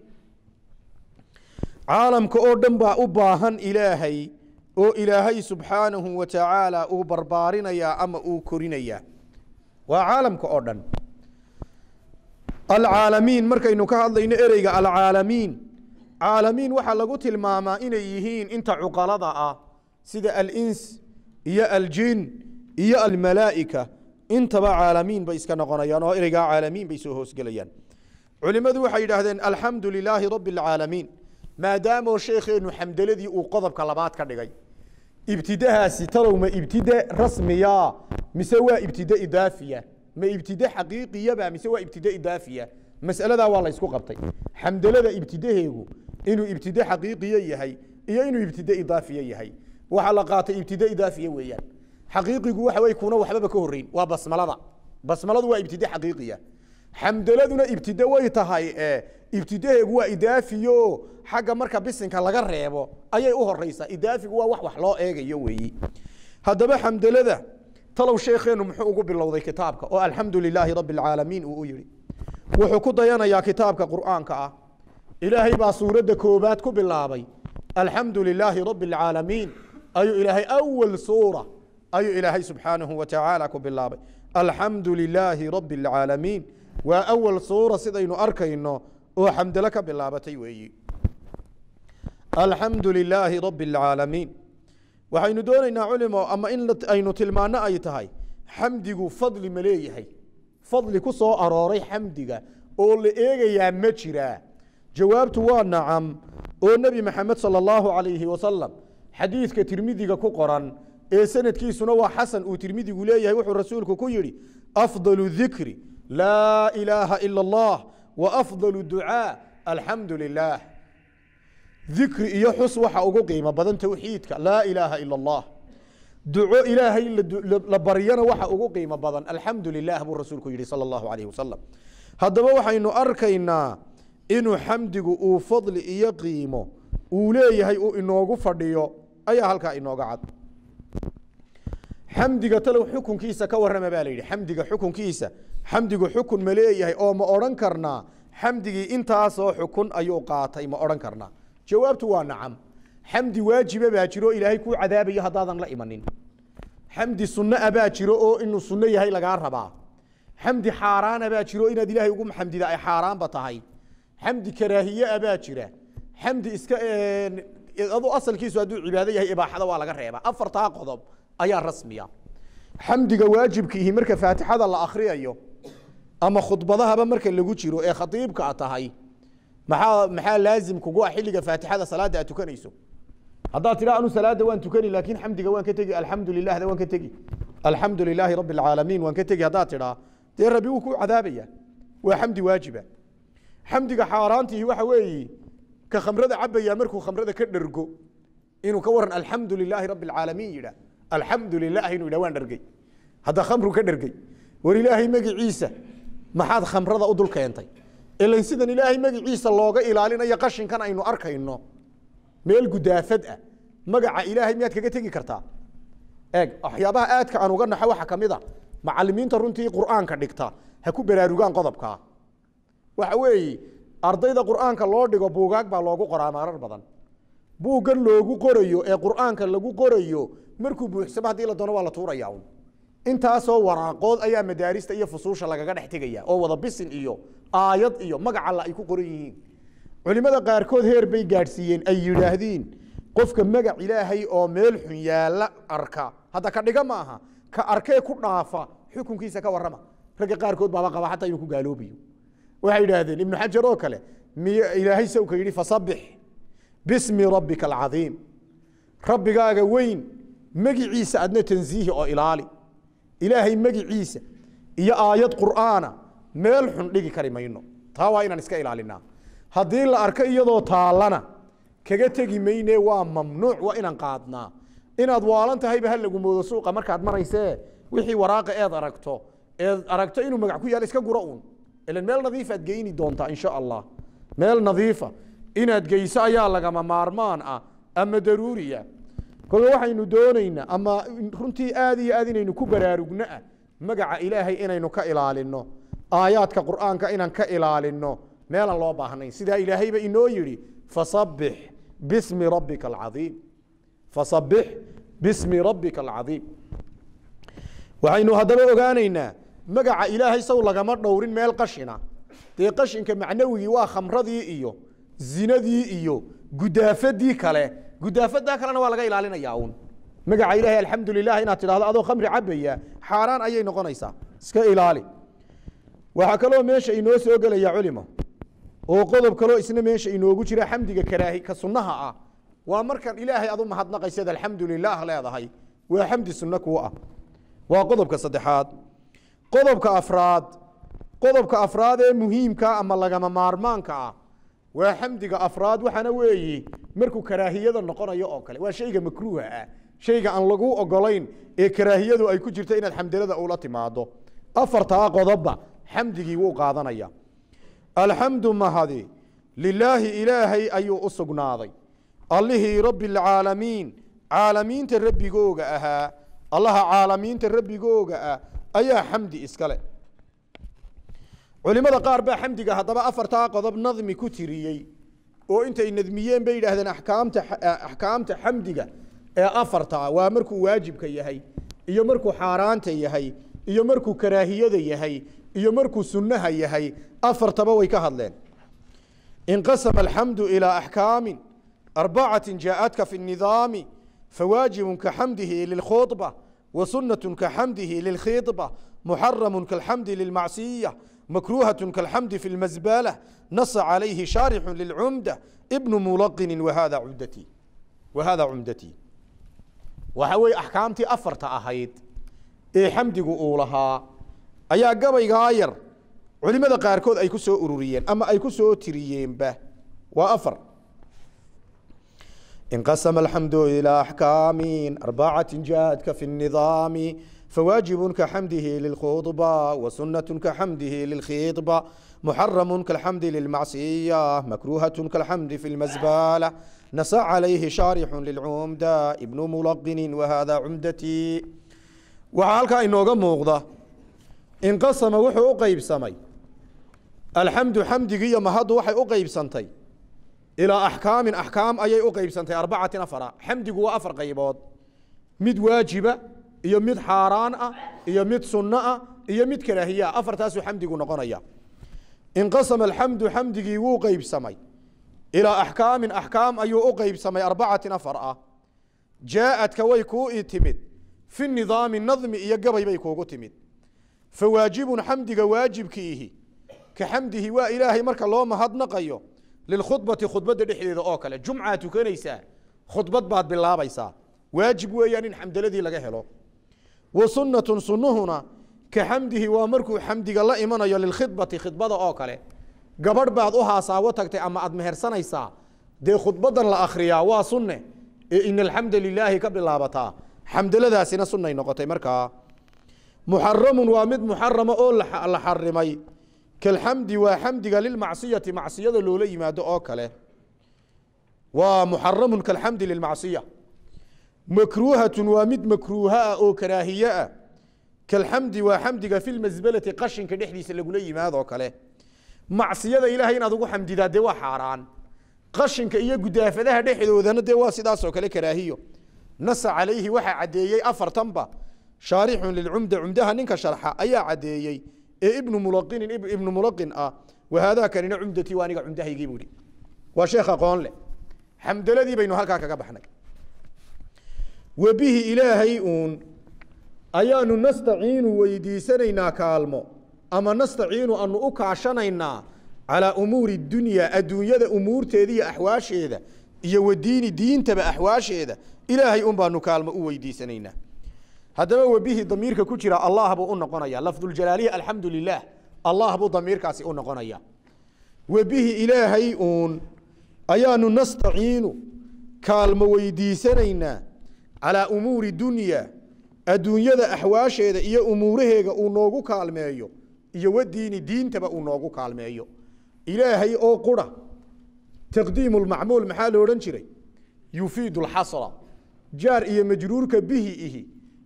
caalamka oo dhan baa u baahan ilaahay oo ilaahay subxaanahu wa tacaala uu barbaarinayaa ama uu korinayaa waa caalamka oo dhan alcaalamiin markaynu ka hadlayno ereyga alcaalamiin caalamiin waxaa lagu tilmaamaa inay yihiin inta cuqalada ah sida alins iyo aljin iyo almalaa'ika intaba caalamiin bay iska noqonayaan oo ereygaa caalamiin bay soo hoosgelayaan culimmadu waxay yidhaahdeen alxamdu lilaahi rabi اlcaalamiin maadaamoo sheekheennu xamdeladii uu qodobka labaad ka dhigay ibtidahaasi talowma ibtide rasmiya mise waa ibtide idaafiya ma ibtide xaqiiqiyaba mise waa ibtide idaafiya masaladaa waa la qabtay xamdelada ibtidaheegu inuu ibtide xaqiiqiya yahay iyo inuu ibtide idaafiya yahay waxaa la qaatay ibtide idaafiya weeyaan xaqiiqigu waxa wey kuna waxbaba ka horreyn waa basmalada basmaladu waa ibtide xaqiiqiya xamdaladuna ibtido way tahay ibtidaheegu waa idaafiyo xagga marka bisinka laga reebo ayay u horeysaa idaafigu waa wax wax loo eegayo weeyi haddaba xamdalada talow sheekheenu muxuu ugu bilowday kitaabka oo alxamdu lilaahi rabbi alcaalamiin uu u yihi wuxuu ku dayanayaa kitaabka qur'aanka ah ilaahay baa suuradda koobaad ku bilaabay alxamdu lilaahi rabbi alcaalamiin ayuu ilaahay awal suura ayuu ilaahay subxaanahu wa tacaala ku bilaabay alxamdu lilaahi rabbi alcaalamiin waa awal suura sidaynu arkayno oo xamdalo ka bilaabatay weeyi alxamdu lilaahi rabi اlcaalamiin waxaynu doonaynaa culimo ama in aynu tilmaano ay tahay xamdigu fadli ma leeyahay fadli ku soo arooray xamdiga oo la eegayaa ma jiraa jawaabtu waa nacam oo nebi maxamed sala allahu calayhi wasalam xadiidka tirmidiga ku qoran ee sanadkiisuna waa xasan uu tirmidigu leeyahay wuxuu rasuulku ku yidhi afdalu dikri laa ilaaha ila allah wa afdal ducaa alxamdu lilaah dikri iyo xus waxa ugu qiimo badan towxiidka laa ilaaha ila allah duco ilaahay la baryana waxa ugu qiimo badan alxamdu lilah buu rasuulku yihi sala allahu calayh wasalam haddaba waxaynu arkaynaa inuu xamdigu uu fadli iyo qiimo uu leeyahay uu inoogu fadhiyo ayaa halkaa inooga cad xamdiga talow xukunkiisa ka warrama baa la yidhi xamdiga xukunkiisa xamdigu xukun ma leeyahay oo ma odhan karnaa xamdigii intaasoo xukun ayuu qaatay ma odhan karnaa jawaabtu waa nacam xamdi waajiba baa jiro ilaahay kuu cadaabayo haddaadan la imanin xamdi sunnaa baa jiro oo inuu sunno yahay lagaa rabaa xamdi xaaraana baa jiro inaad ilaahay ugu maxamdida ay xaaraanba tahay xamdi karaahiyaa baa jira xamdi iska adu asalkiisu hadduu cibaado yahay ibaaxada waa laga reebaa afartaa qodob ayaa rasmiya xamdiga waajibkiihi marka faatixada la akriyayo ama khudbadahaba marka lagu jiro ee khaiibkaa tahay maxaa maxaa laazim kugu ah xilliga faatixada salaada aad tukanayso haddaad tidha anu salaada waan tukani laakiin xamdiga waan ka tegi alxamdu lilahda waan ka tegi alxamdu lilaahi rabbi alcaalamiin waan ka tegi haddaad tidhaa dee rabi wuu ku cadaabaya waa xamdi waajiba xamdiga xaaraantiihi waxa weeye ka khamrada cabaya markuu khamrada ka dhergo inuu ka waran alxamdu lilaahi rabbi alcaalamiin yidhah alxamdu lilahi inuu yidhah waan dhergay hadda khamru ka dhergay war ilaahay magiciisa maxaad khamrada u dul keentay ilan sidan ilaahay magaciisa looga ilaalinayo qashinkan aynu arkayno meel gudaafad ah magaca ilaahay miyaad kaga tegi kartaa eeg waxyaabaha aadka aan uga naxo waxaa ka mid a macalimiinta runtii qur'aanka dhigta ha ku baraarugaan qodobkaa waxa weeye ardayda qur'aanka loo dhigo buugaag baa loogu qoraa marar badan buuggan loogu qorayo ee qur'aanka lagu qorayo markuu buuxsamo haddii la doono waa la tuuraya intaasoo waraaqood ayaa madaarista iyo fusuusha lagaga dhex tegaya oo wada bisin iyo aayad iyo magac alla ay ku qoran yihiin culimada qaarkood heer bay gaadhsiiyeen ay yidhaahdiin qofka magac ilaahay oo meel xun yaalla arka hadda ka dhiga ma aha ka arkee ku dhaafa xukunkiisa ka warrama ragga qaarkood baaba qaba xataa inuu ku gaaloobayo waxay yidhaahdeen ibnu xajar oo kale miy ilaahay sawka yidhi fasabbix bismi rabbika alcadiim rabbigaaga weyn magiciisa adna tansiihi oo ilaali ilaahay magiciisa iyo aayad qur'aana meel xun dhigi kari mayno taa waa inaan iska ilaalinaa haddii la arka iyadoo taallana kaga tegi mayne waa mamnuuc waa inaan qaadnaa inaad waalan tahayba ha lagu moodo suuqa markaad maraysee wixii waraaqa eed aragto eed aragto inuu magac ku yaal iska gura uun ilan meel nadiifaad geyni doontaa insha allah meel nadiifa ah. inaad geyso ayaa lagama maarmaan ah ama daruuriya kolba waxaynu doonaynaa ama runtii aad iyo aad inaynu ku baraarugno ah magaca ilaahay inaynu ka ilaalino aayaadka qur'aanka inaan ka ilaalino meelaan loo baahnayn sidaa ilaahayba inoo yidhi faabix bismi rabbika alcaiim fasabix bismi rabbika alcaiim waxaynu haddaba ogaanaynaa magaca ilaahay saw lagama dhowrin meel qashina dee qashinka macnawigii waa khamradii iyo zinadii iyo gudaafadii kale gudaafadaa kalena waa laga ilaalinayaa un magaca ilahay alxamdu lilah inaad tidhahdo adoo khamri cabaya xaaraan ayay noqonaysaa iska ilaali waxaa kaloo meesha inoo soo gelaya culimo oo qodob kaloo isna meesha inoogu jira xamdiga karaahi ka sunnaha ah waa markaan ilaahay adu mahadnaqayseed alxamdu lilah leedahay waa xamdi sunno kuu ah waa qodobka saddexaad qodobka afraad qodobka afraad ee muhiimka ama lagama maarmaanka ah waa xamdiga afraad waxaana weeye markuu karaahiyada noqonayo oo kale waa shayga makruuha ah shayga aan lagu ogolayn ee karaahiyadu ay ku jirto inaad xamdilada ula timaado afartaa qodobba xamdigii wuu qaadanaya alxamdu mahadi lilaahi ilaahay ayuu u sugnaaday allihii rabbi alcaalamiin caalamiinta rabbigooga ahaa allaha caalamiinta rabbigooga ah ayaa xamdi iskale culimada qaar baa xamdiga haddaba afartaa qodob nadmi ku tiriyey oo intay nadmiyeen bay yidhaahdeen akaamta eh, axkaamta xamdiga ee afartaa waa markuu waajibka yahay iyo markuu xaaraanta yahay iyo markuu karaahiyada yahay iyo markuu sunnaha yahay afartaba way ka hadleen inqasama alxamdu ilaa axkaamin arbacati jaaadka fi nidaami fawaajibun kaxamdihi lilkhudba wa sunnatun kaxamdihi lilkhidba muxaramun kalxamdi lilmacsiya مكروهة كالحمد في المزبالة نص عليه شارح للعمدة ابن ملقن وهذا عمدتي وهذا عمدتي وهوي أحكامتي أفرت أهيد إيه حمدي قولها أيا قبي غاير culimada qaarkood ay ku soo ururiyeen ama ay ku soo tiriyeenba waa afar inqasama alxamdu ilaa axkaami arbacati jaadka fi nidaami فواجب كحمده للخطبة وسنة كحمده للخطبة محرم كالحمد للمعصية مكروهة كالحمد في المزبالة نص عليه شارح للعمدة ابن ملقن وهذا عمدتي waxaa halkaa inooga muuqda inqasama wuxuu u qeybsamay alxamdu xamdigii iyo mahaddu waxay u qeybsantay ilaa axkaamin axkaam ayay u qeybsantay arbacatin afara xamdigu waa afar qaybood mid waajiba iyo mid xaaraan ah iyo mid sunno ah iyo mid karaahiye ah afartaasuu xamdigu noqonaya inqasama alxamdu xamdigii wuu qeybsamay ilaa axkaamin axkaam ayuu u qeybsamay arbacatin afar ah jaaadka way kuu i timid fi nidaami nadmi iyo gabay bay kuugu timid fa waajibun xamdiga waajibkiihi ka xamdihi waa ilaahay marka loo mahadnaqayo lilkhudbati khudbadda dhexdeeda oo kale jumcaa tukanaysaa khudbad baad bilaabaysaa waajib weeyaan in xamdaladii laga helo wasunnatun sunnuhuna ka xamdihi waa markuu xamdiga la imanayo lilkhidbati khidbada oo kale gabadh baad u haasaawo tagtay ama aad mehersanaysaa dee khudbadan la akhriyaa waa sunne ee in alxamda lilaahi ka bilaabataa xamdaladaasina sunnay noqotay markaa muxaramun waa mid muxarama oo la xarimay kalxamdi waa xamdiga lilmacsiyati macsiyada loola yimaado oo kale waa muxaramun kalxamdi lilmacsiya makruuhatun waa mid makruuha ah oo karaahiye ah kalxamdi waa xamdiga fi lmasbalati qashinka dhexdiisa lagula yimaadoo kale macsiyada ilaahay inaad ugu xamdidaa dee waa xaaraan qashinka iyo gudaafadaha dhexdoodana dee waa sidaasoo kale karaahiyo nasa calayhi waxaa caddeeyey afartanba shaarixun lilcumda cumdaha ninka sharxa ayaa caddeeyey ee ibnu mulaqinin ibnu mulaqin ah wahaadaa kanina cumdatii waa aniga cumdahaygii buu ihi waa sheekh aqoon leh xamdaladiibaynu halkaa kaga baxnay webihi ilaahay uun ayaanu nastaciinu weydiisanaynaa kaalmo ama nastaciinu anu u kaashanaynaa calaa umuuri dunyaa adduunyada umuurteeda iyo axwaasheeda iyo wadiini diintaba axwaasheeda ilaahay un baanu kaalmo u weydiisanaynaa haddaba webihi damiirka ku jira allah buu u noqonaya lafduljalaaliya alxamdu lilah allah buu damiirkaasi u noqonaya webihi ilaahay uun ayaanu nastaciinu kaalmo weydiisanaynaa calaa umuuri dunyaa adduunyada axwaasheeda iyo umuuraheega uu noogu kaalmeeyo iyo wadiini diintaba uu noogu kaalmeeyo ilaahay oo qura taqdiimu lmacmuul maxaa la odhan jiray yufiidu lxasra jaar iyo majruurka bihi ihi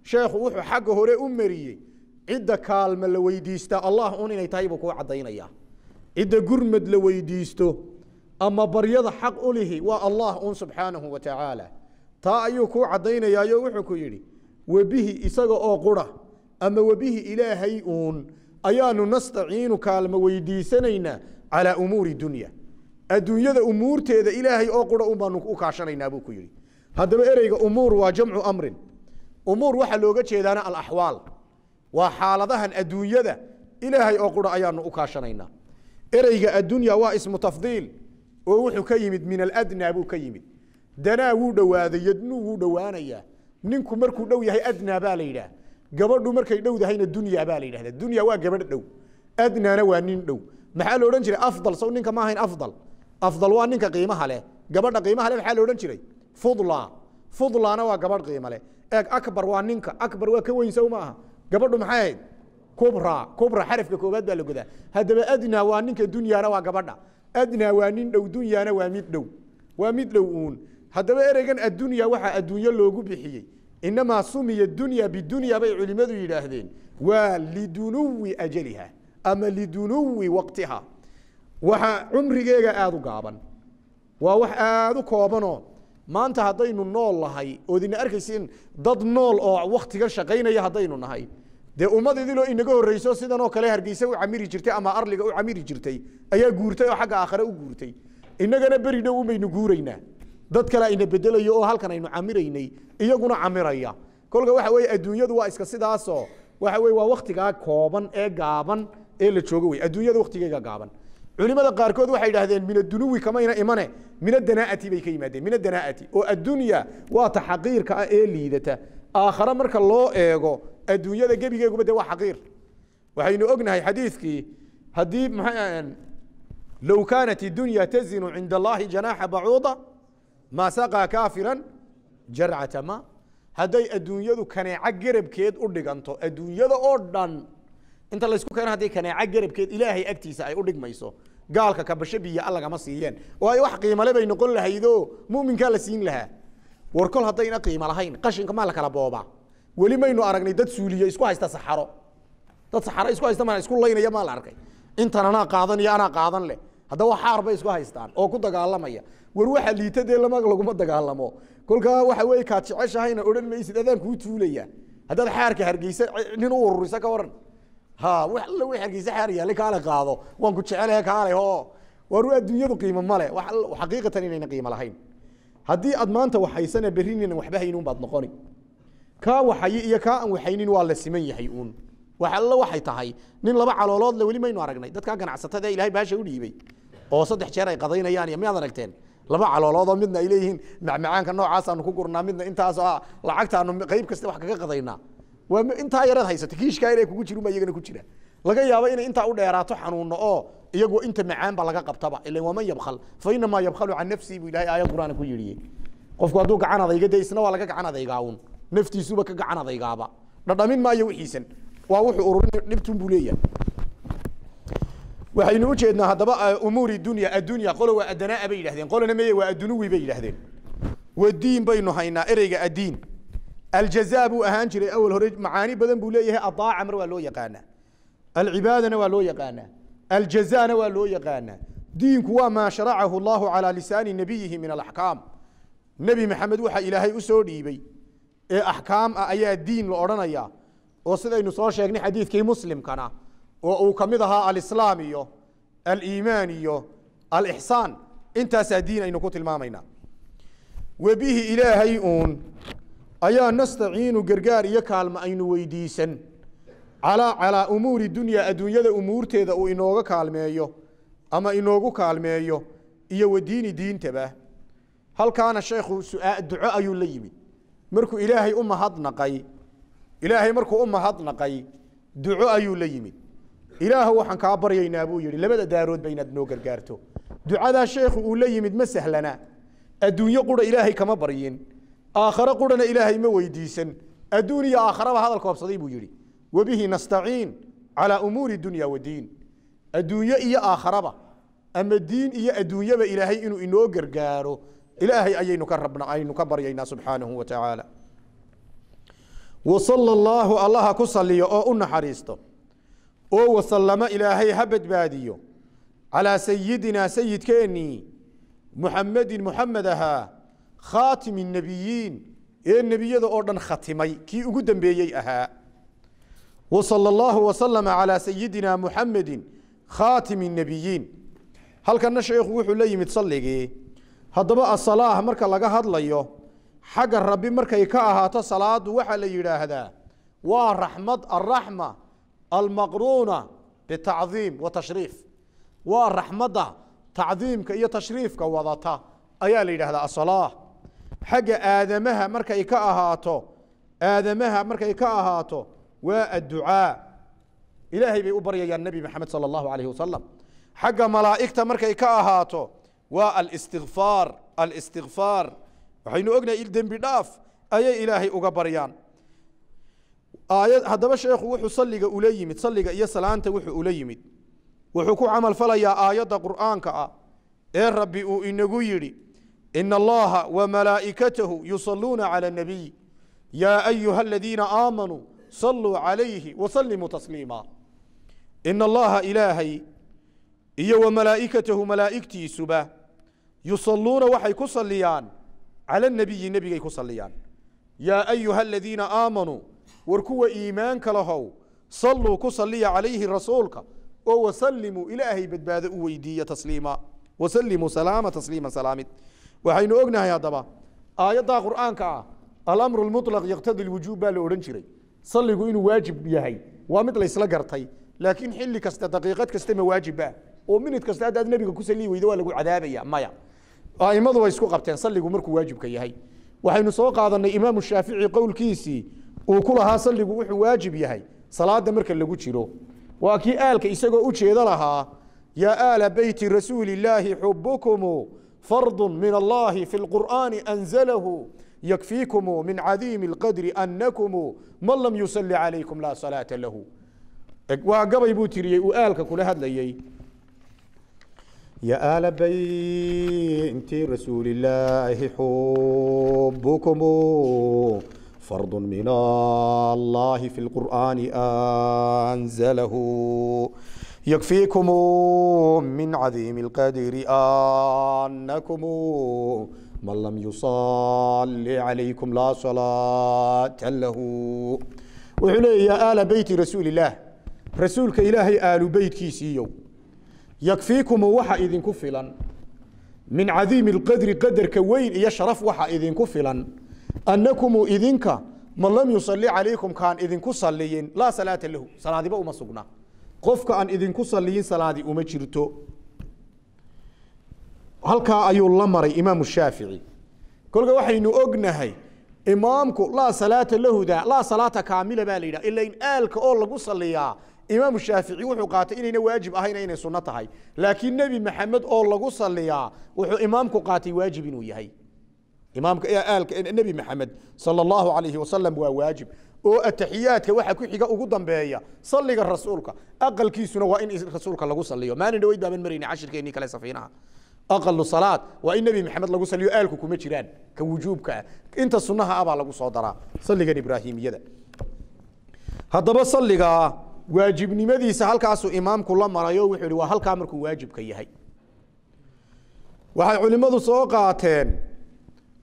sheekhu wuxuu xagga hore u mariyey cidda kaalma la weydiista allah un inay tahay buu kuu caddaynaya cidda gurmad la weydiisto ama baryada xaq u waa allah un subxaanahu wa tacaala taa ayuu kuu caddaynayaayo wuxuu ku yidhi webihi isaga oo qura ama webihi ilaahay uun ayaanu nastaciinu kaalma weydiisanaynaa calaa umuuri dunya adduunyada umuurteeda ilaahay oo qura un u kaashanaynaa buu ku yidhi haddaba ereyga umuur waa jamcu amrin umuur waxaa looga jeedaana alaxwaal waa xaaladahan adduunyada ilaahay oo qura ayaanu u kaashanaynaa ereyga addunya waa ismu tafdiil oo wuxuu ka yimid min aladnaa buu ka yimid danaa wuu dhowaaday yadnuu wuu dhowaanayaa ninku markuu dhow yahay adnaa baa la yidhaah gabadhu markay dhowdahayna dunya baa la yidhahda dunya waa gabadh dhow adnaana waa nin dhow maxaa laodhan jiray afdal sow ninka ma ahayn afdal afdal waa ninka qiimaha leh gabadha qiimaha leh maxaa laodhan jiray fudla fudlana waa gabadh qiimo leh eeg akbar waa ninka akbar waa ka weyn sow ma aha gabadhu maxay ahayd kubra kubra xarafka koobaad baa la godaa haddaba adnaa waa ninka dunyaana waa gabadha adnaa waa nin dhow dunyaana waa mid dhow waa mid dhow uun haddaba ereygan addunya waxaa adduunyo loogu bixiyey inamaa sumiya dunya bidunya bay culimadu yidhaahdeen waa lidunuwi ajaliha ama lidunuwi waqtiha waxaa cumrigeega aada u gaaban waa wax aada u koobanoo maanta haddaynu nool nahay ood ina arkaysiin dad nool oo waktigan shaqaynaya haddaynu nahay dee ummad idiloo inaga horreyso sidanoo kale hargeyse u camiri jirtay ama arliga u camiri jirtay ayaa guurtay oo xagga aakhare u guurtay inagana beri dhow umaynu guuraynaa dad kale ayna bedelayo oo halkan aynu camiraynay iyaguna camiraya kolka waxa weye adduunyadu waa iska sidaasoo waxa weye waa waktigaa kooban ee gaaban ee la joogo wey adduunyada waktigeega gaaban culimada qaarkood waxay idhaahdeen min adunuwi kamayna imane min adanaa'ati bay ka yimaadeen min adanaa'ati oo addunya waa ta ah ee liidata aakhare marka loo eego adduunyada gebigeeguba de waa xaqiir waxaynu ognahay xadiidkii haddii maxaa low kaanat idunya tazinu cinda allaahi janaaxa bacuuda maa saqaa kaafiran jarcata ma hadday adduunyadu kaneeco garabkeed u dhiganto adduunyada oo dhan inta laysku keeno hadday kaneeco garabkeed ilaahay agtiisa ay u dhigmayso gaalka kabasho biyo allagama ah siiyeen waayo wax qiimale bay noqon lahaydo muminkaa la siin lahaa war haddayna qiimo lahayn qashinka maa lakala boobaa weli maynu aragnay dad suuliye isku haysta saxaro dad saxaro isku haysta maa isku laynaya maa la arkay intan qaadan iyo anaa qaadan leh haddaba xaar bay isku haystaan oo ku dagaalamaya war waxa liita dee lama laguma dagaalamo kolkaa waxa wey kaad jeceshahayna odhan maysid adaan kuu tuulaya haddaad xaarka hargeysa nin u ururiso ka waran ha wax alla w hargeysa xaar yaale kaale qaado waan ku jecelahe kaale ho war adduunyadu qiimo male xaqiiqatan inayna qiimo lahayn haddii aad maanta waxaysana berrinina waxba haynuun baad noqoni kaa waxayi iyo kaa aan waxaynin waa la siman yahay uun wax alla waxay tahay nin laba calooloodle weli maynu aragnay dadkaa ganacsatadae ilahay baasha u dhiibay oo saddex jeer ay qadaynayaan iyo miyaad aragteen laba calooloodoo midna ay leeyihiin macmacaanka noocaasaanu ku gurnaa midna intaasoo ah lacagtaanu qayb kasta wax kaga qadaynaa waa intaa yareed haysata kiishkaa ina kugu jirunba iyagana ku jira laga yaabo inay intaa u dheeraato xanuunno oo iyaguo inta macaanba laga qabtaba ilan waa man yabkal fa can nafsii buu ilahay aayad qur'aana ku yidhi qofku hadduu gacan adayga isna waa laga gacan adaygaa un naftiisuba ka gacan adaygaaba dhadhamin maayo wixiisan waa wuxuu ururin dhibtun buu leeyahay waxaynu u jeednaa haddaba umuuri dunya addunya qolo waa adanaa bay yidhahdeen qolona meye waa addunuwi bay yidhahdeen wadiin baynu haynaa ereyga addiin aljazaa buu ahaan jiray awal hore macaani badan buu leeyahay adaaca mar waa loo yaqaanaa alcibaadana waa loo yaqaanaa aljazaana waa loo yaqaanaa diinku waa maa sharacahu allahu calaa lisaani nabiyihi min alaxkaam nebi maxamed waxaa ilaahay u soo dhiibay ee axkaam ah ayaa diin la odhanayaa oo sidaynu soo sheegnay xadiidkii muslimkana oo uu ka mid ahaa alislaam iyo aliimaan iyo alixsaan intaasaa diin aynu ku tilmaamaynaa webihi ilaahay uun ayaa nastaciinu gargaar iyo kaalmo aynu weydiisan calaa calaa umuuri dunyaa adduunyada umuurteeda uu inooga kaalmeeyo ama inoogu kaalmeeyo iyo wa diini diintaba halkaana sheekhu duco ayuu la yimid markuu ilaahay umahadnaqay ilaahay markuu u mahadnaqay duco ayuu la yimid ilaah waxaan kaa baryaynaa buu yihi labada daaroodba inaad noo gargaarto ducadaa sheekhu uu la yimid ma sahlana adduunyo qura ilaahay kama baryin aakhare qurana ilaahay ma weydiisan adduun iyo aakharaba hadal koobsaday buu yihi wabihi nastaciin calaa umuuri dunya wadiin adduunyo iyo aakharaba ama diin iyo adduunyaba ilaahay inuu inoo gargaaro ilaahay ayaynu ka rabna aynu ka baryaynaa subxaanahu wa tacaala wasala allaahu allaha ku saliyo oo u naxariisto oo wasalama ilaahay ha badbaadiyo calaa sayidinaa sayidkeennii muxamedin muxamed ahaa khaatimi nebiyiin ee nebiyada oo dhan khatimay kii ugu dambeeyey ahaa wa sala allahu wasalama calaa sayidina muxamedin khaatimi nebiyiin halkana sheekhu wuxuu la yimid salligii haddaba asalaah marka laga hadlayo xagga rabbi markay ka ahaato salaadu waxaa la yidhaahdaa waa raxmad araxma almaqruuna bitacdiim wa tashriif waa raxmadda tacdiimka iyo tashriifka wadata ayaa la yidhaahdaa asalaah xagga aadamaha markay ka ahaato aadamaha markay ka ahaato waa adducaa ilaahay bay u baryayaan nebi maxamed sala allahu calayhi wasalam xagga malaa'igta markay ka ahaato waa alistigfaar alistigfaar waxaynu dembi dhaaf ayay ilaahay uga baryaan aayad haddaba sheekhu wuxuu salliga ula yimid salliga iyo salaanta wuxuu ula yimid wuxuu ku camal falayaa aayadda qur'aanka ah ee rabbi uu inagu yidhi ina allaha wa malaa'ikatahu yusalluuna cala anabiy yaa ayuha aladiina aamanuu saluu calayhi wasallimuu tasliima ina allaha ilaahay iyo wa malaa'ikatahu malaa'igtiisuba yusalluuna waxay ku saliyaan cala anabiyi nebigay ku saliyaan yaa ayuha aladiina aamanuu war kuwa iimaanka lahow salluu ku saliya calayhi rasuulka oo wasalimuu ilaahay badbaado u weydiiya tasliima wasalimuu salaama tasliima salaamid waxaynu ognahay haddaba aayaddaa qur'aanka ah alamru lmutlaq yaktadi lwujuub baa la odhan jiray salligu inuu waajib yahay waa mid laysla gartay laakiin xilli kasta daqiiqad kasta ma waajibah oo minid kasta haddaad nebiga ku saliyi weydo waa lagu cadaabaya maya aimadu way isku qabteen salligu markuu waajibka yahay waxaynu soo qaadanay imaamu shaafici qowlkiisii uu ku lahaa salligu wuxuu waajib yahay salaada marka lagu jiro waa kii aalka isagoo u jeeda lahaa yaa aala beyti rasuulillaahi xubukumu fardu min allaahi fi lqur'aani anzalahu yakfiikumu min cadiimi alqadri annakumu man lam yusalli calaykum laa salaata lahu waa gabay buu tiriyey uu aalka kula hadlayey يا آل بيت رسول الله حبكم فرض من الله في القرآن أنزله يكفيكم من عظيم القدر أنكم من لم يصل عليكم لا صلاة له وحلي يا آل بيت رسول الله رسولك إلهي آل بيت كيسيو يكفيكم وحا إذن كفلا من عظيم القدر قدر كوين يشرف وحا إذن كفلا annakumu idinka man lam yusalli calaykum kaan idinku saliyin laa salaata lahu salaadiba uma sugna qofka aan idinku saliyin salaadi uma jirto halkaa ayuu la maray imaam shaafici kolka waxaynu ognahay imaamku laa salaata lahuda laa salaata kaamila baa la yidhah ila aalka oo lagu saliyaa imaamu shaafici wuxuu qaatay inayna waajib ahayna inay sunno tahay laakiin nebi maxamed oo lagu saliyaa wuxuu imaamku qaatay waajib inuu yahay imaamka aalka nebi maxamed sala allahu calayhi wasalam waa waajib oo ataxiyaadka waxa ku xiga ugu dambeeya saliga rasuulka aqalkiisuna waa in rasuulka lagu saliyo maalin dhaweyd baaban marayna cashirkeenii kale safiinaha aqalu salaad waa in nebi maxamed lagu saliyo aalku kuma jiraan ka wujuubka ah inta sunnaha ah lagu soo daraa saligan ibraahimiyada haddaba saliga waajibnimadiisa halkaasuu imaamku la marayo wuxuu yihi waa halkaa markuu waajibka yahay waxay culimmadu soo qaateen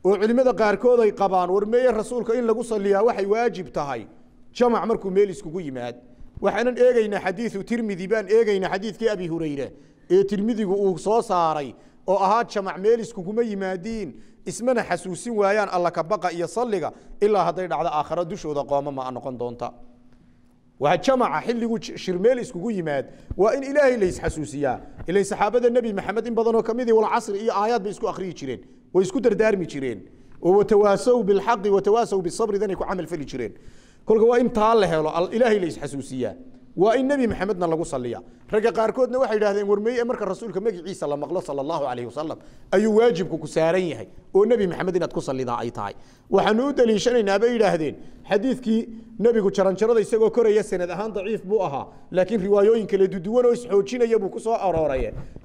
oo culimada qaarkood ay qabaan war rasuulka in lagu saliyaa waxay waajib tahay jamac markuu meel iskugu yimaad waxaanan eegeynaa xadiiu tirmidi baan eegeynaa xadiidkii abi hurayre ee tirmidigu uu soo saaray oo ahaa jamac meel iskuguma yimaadiin ismana xasuusin waayaan alla kabaqa iyo saliga ilaa hadday dhacdo aakharo dushooda qooma maa noqon doonta waa jamaca xilligu shirmeel iskugu yimaad waa in ilaahay laysxasuusiyaa ilan saxaabada nebi maxamed in badanoo kamidii walcasri iyo aayaad bay isku akhriyi jireen way isku dardaarmi jireen oo watawaasaw bilxaqi watawaasaw bisabri danay ku camal fali jireen kolka waa in taa la helo ilaahay la isxasuusiyaa waa in nebi maxamedna lagu saliya ragga qaarkoodna waxay idhahdeen warmeye marka rasuulka magiciisa la maqlo sala allahu calayhi wasalam ayuu waajibku ku saaran yahay oo nebi maxamed inaad ku salidaa ay tahay waxaanu u daliishanaynaa bay xadiidkii nebigu jaranjarada isagoo koraya sanad ahaan daciif buu ahaa laakiin riwaayooyin kale duduwan oo isxoojinaya buu ku soo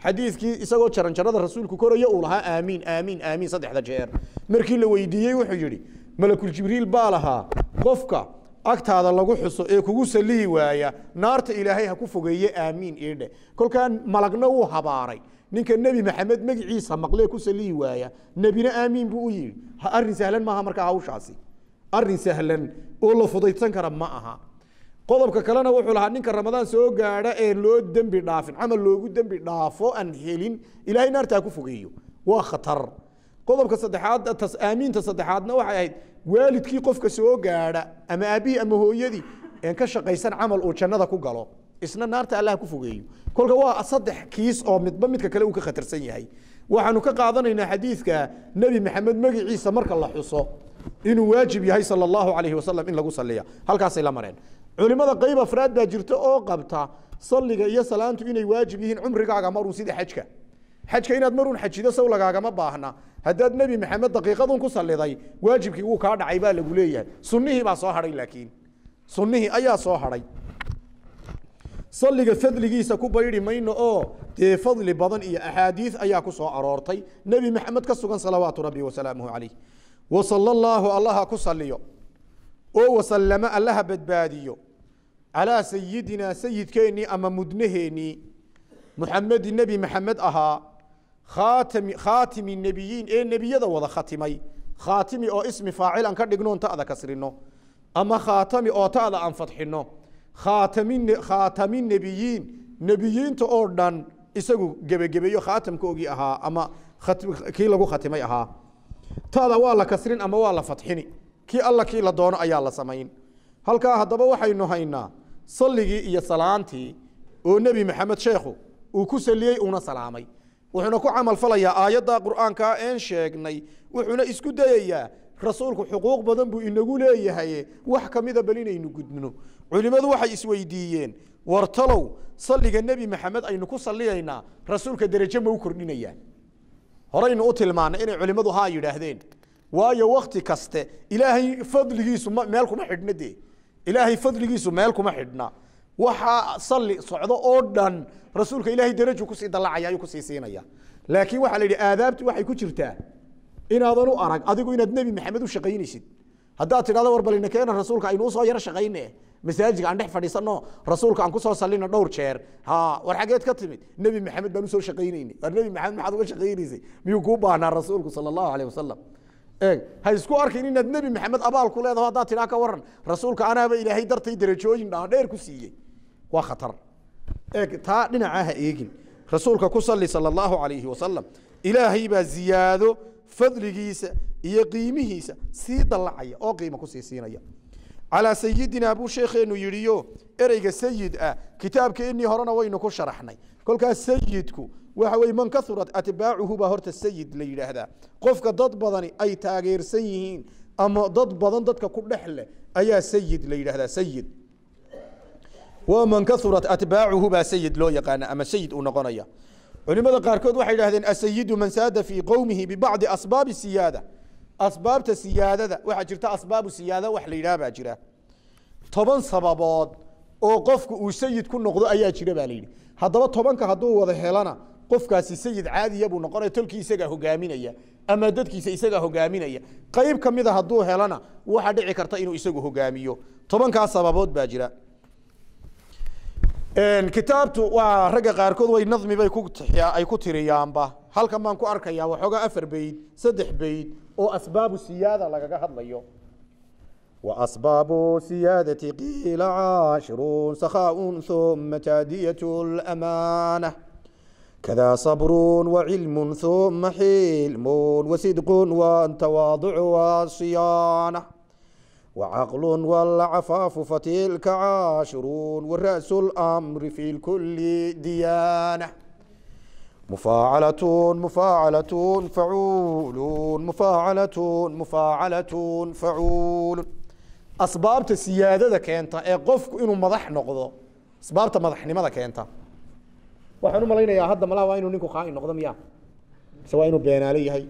xadiidkii isagoo jaranjarada rasuulku koraya uu lahaa aamiin aamiin aamiin saddexda jeer markii la weydiiyey wuxuu yidhi malakul baa lahaa qofka agtaada lagu xuso ee kugu salihi waaya naarta ilaahay ha ku fogeeye aamiin iidhe kolkaan malagna wuu habaaray ninka nebi maxamed magiciisa maqlee ku salihi waaya nebina aamiin buu u yihi arin sahlan maaha markaa hawshaasi arin sahlan oo la fudaydsan kara ma aha qodobka kalena wuxuu lahaa ninka ramadaan soo gaadha ee loo dembi dhaafin camal loogu dembi dhaafo aan helin ilaahay naarta ha ku fogeeyo waa khatar qodobka saddexaad aaminta saddexaadna waxay ahayd waalidkii qofka soo gaadha ama aabihii ama hooyadii en ka shaqaysan camal uu jannada ku galo isna naarta allah ku fogeeyo kolka waa saddex kiis oo midba midka kale uu ka khatarsan yahay waxaanu ka qaadanaynaa xadiidka nebi maxamed magiciisa marka la xuso inuu waajib yahay sala allahu calayhi wasalam in lagu saliya halkaasay la mareen culimada qayb afraad baa jirta oo qabta salliga iyo salaantu inay waajib yihiin cumrigaaga marun sida xajka xajka inaad marun xajido saw lagaagama baahna haddaad nebi maxamed daqiiqadun ku saliday waajibkii wuu kaa dhacay baa lagu leeyahay sunihii baa soo hahay laakiin sunihii ayaa soo hahay saliga fadligiisa ku baydi mayno oo dee fadli badan iyo axaadiis ayaa ku soo aroortay nebi maxamed ka sugan salawaatu rabbi wasalaamuhu calayh wasala allaahu allaha ku saliyo oo wasalama allaha badbaadiyo calaa sayidinaa sayidkeennii ama mudnaheennii muxamedi nebi maxamed ahaa khaatimi nebiyiin ee nebiyada wada khatimay khaatimi oo ismi faacilan ka dhignoon ta'da kasrino ama khaatami oo ta'da aan fadxino khaatami nebiyiin nebiyiinta oo dhan isagu gebagebeeyo khaatamkoogii ahaa ama kii lagu khatimay ahaa ta'da waa la kasrin ama waa la fadxini kii alla kii la doono ayaa la samayn halkaa haddaba waxaynu haynaa salligii iyo salaantii oo nebi maxamed sheekhu uu ku saliyey uuna salaamay wuxuuna ku camalfalayaa aayaddaa qur'aankaa een sheegnay wuxuuna isku dayayaa rasuulku xuquuq badan buu inagu leeyahay wax kamida bal inaynu gudbno culimmadu waxay isweydiiyeen wartalow salliga nebi maxamed aynu ku salliyaynaa rasuulka derajo ma u kordhinayaa horeynu u tilmaanay inay culimmadu haa yidhaahdeen waayo wakti kaste ilaahay fadligiisu meel kuma xidhna dee ilaahay fadligiisu meel kuma xidhna waxaa salli socdo oo dhan rasuulka ilaahay daraju kusii dallacaya ayuu kusii siinaya laakiin waxaa la yidhi aadaabtu waxay ku jirtaa inaadan u arag adigu inaad nebi maxamed u shaqaynaysid haddaad tidhahdo warbalina keena rasuulka aynuu soo yaro shaqayne masaajidka aan dhex fadhiisano rasuulka aan kusoo sallino dhowr jeer ha war xageed ka timid nebi maxamed baan usoo shaqaynayne war nebi maxamed maxaad uga shaqaynaysay miyuu kuu baahnaa rasuulku sala allahu caleyh wasalam eeg ha isku arkin inaad nebi maxamed abaal ku leedaho haddaad tidhaa ka waran rasuulka anaaba ilaahay dartay darajooyin dhaan dheer ku siiyey waa khatar taa dhinacaa ha eegin rasuulka ku salli sala allahu calayhi wasalam ilaahay baa ziyaado fadligiisa iyo qiimihiisa sii dallacaya oo qiimo kusii siinaya calaa sayidinaa buu sheekheennu yidhiyo ereyga sayid ah kitaabkeennii horena waynu ku sharaxnay kolkaas sayidku waxa weye man kaurat atbaacuhu baa horta sayid la yidhaahdaa qofka dad badani ay taageersan yihiin ama dad badan dadka ku dhex leh ayaa sayid la yidhaahdaa sayid waman kaurat atbaacuhu baa sayid loo yaqaana ama sayid uu noqonaya culimada qaarkood waxay idhahdeen asayidu man saada fii qowmihi bibacdi asbaabi siyaada asbaabta siyaadada waxaa jirta asbaabu siyaada wax la yidhaha baa jira toban sababood oo qofku uu sayid ku noqdo ayaa jira baa la yidhi haddaba tobanka hadduu wada helana qofkaasi sayid caadiya buu noqonaya tolkii isagaa hogaaminaya ama dadkiisa isagaa hogaaminaya qayb ka mida hadduu helana waxaa dhici karta inuu isagu hogaamiyo tobankaa sababood baa jira kitaabtu waa ragga qaarkood way nadmi bay ay ku tiriyaanba halkan baan ku arkayaa waxoogaa afar bayd saddex bayd oo asbaabu siyaada lagaga hadlayo صبر وعلم ثم حلم وcqل والcفاaف ftilka cاaشhirون wرأس الأمr في كل dيانة مفاaعلة مفاaعلة فعuل مفاaعلة مفاaعلة فعuل asbaabta siyaadada keenta ee qofku inuu madax noqdo asbaabta madaxnimada keenta waxaan u malaynayaa hadda malaa waa inuu ninku qaa'in noqdo miya mise waa inuu beenaale yahay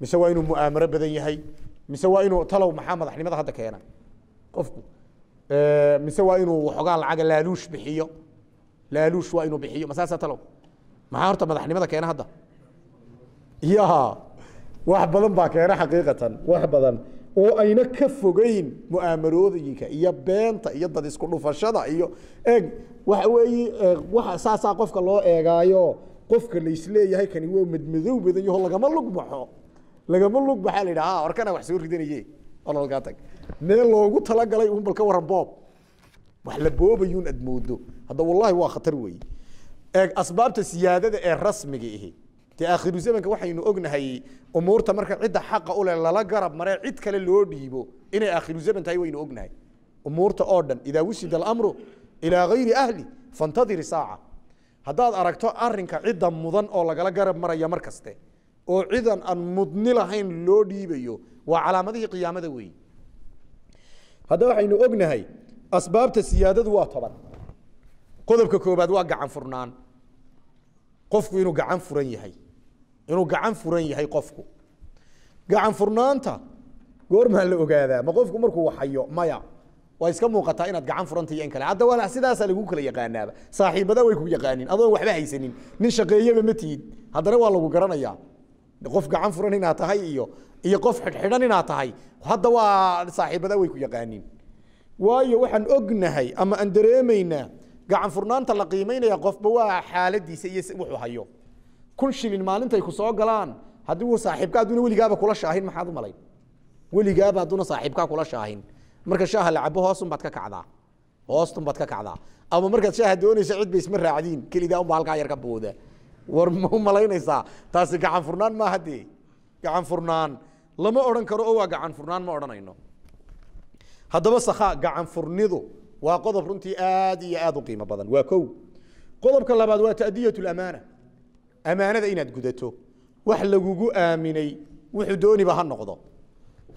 mise waa inuu mu'aamaro badan yahay mise waa inuu talow maxaa madaxnimada hadda keena qofku mise waa inuu waxoogaa lacaga laaluush bixiyo laaluush waa inuu bixiyo masaasaa talow maxaa horta madaxnimada keena hadda ya wax badan baa keena xaqiiqatan wax badan oo ayna ka fogeyn mu'aamarooyinka iyo beenta iyo dad isku dhufashada iyo eeg waxa weeye waxa saasaa qofka loo eegaayo qofka la kani waa madmadow badan yaho lagama lugmaxo lagama lug maxaa la yidhaha warkana wax soo ridanaye ololkaa tag loogu talagalay uun ka warran boob wax la boobayuun aad moodo hadda wallahi waa khatar weeye eeg asbaabta siyaadada ee rasmiga ihi dee aakhiru zamanka waxaynu ognahay umuurta marka cidda xaqa ule lala garab maree cid kale loo dhiibo inay aakhiru zaman tahay waynu ognahay umuurta oo dhan idaa wusida alamru ilaa kayri ahli fantadiri saaca haddaad aragto arinka cidda mudan oo lagala garab maraya mar oo cidan aan mudni lahayn loo dhiibayo waa calaamadihii qiyaamada weeye haddaba waxaynu ognahay asbaabta siyaadadu waa toban qodobka koobaad waa gacan furnaan qofku inuu gacan furan yahay inuu gacan furan yahay qofku gacan furnaanta goormaa la ogaadaa ma qofku markuu waxayo maya waa iska muuqataa inaad gacan furanta in kale hadda waa sidaasaa lagu kala yaqaanaaba saaxiibada way ku yaqaaniin adoon waxba haysanin nin shaqeeyaba ma tihid haddana waa lagu garanayaa qof gacan furan inaad tahay iyo iyo qof xidhxidhan inaad tahay hadda waa saaxiibada way ku yaqaaniin waayo waxaan ognahay ama aan dareemaynaa gacan furnaanta la qiimaynaya qofba waa xaaladiisa iyo wuxuu hayo kun shilin maalintay ku galaan haddii uu saaxiibka adduuna weligaaba kula shaahin maxaad u malayn weligaaba adduuna saaxiibkaa kula shaahin marka shaaha la cabo hoos unbaad ka kacdaa hoostunbaad ka kacdaa ama markaad shaaha doonaysa cid bay raacdiin kelidaa unbaa halkaa yar ka booda war ma u malaynaysaa taasi gacan furnaan maaha dee gacan furnaan lama odhan karo oo waa gacan furnaan ma odhanayno haddaba sakhaa gacan furnidu waa qodob runtii aad iyo aada u qiimo badan waa kow qodobka labaad waa taadiyat lamaana amaanada inaad gudato wax lagugu aaminay wuxuu dooniba ha noqdo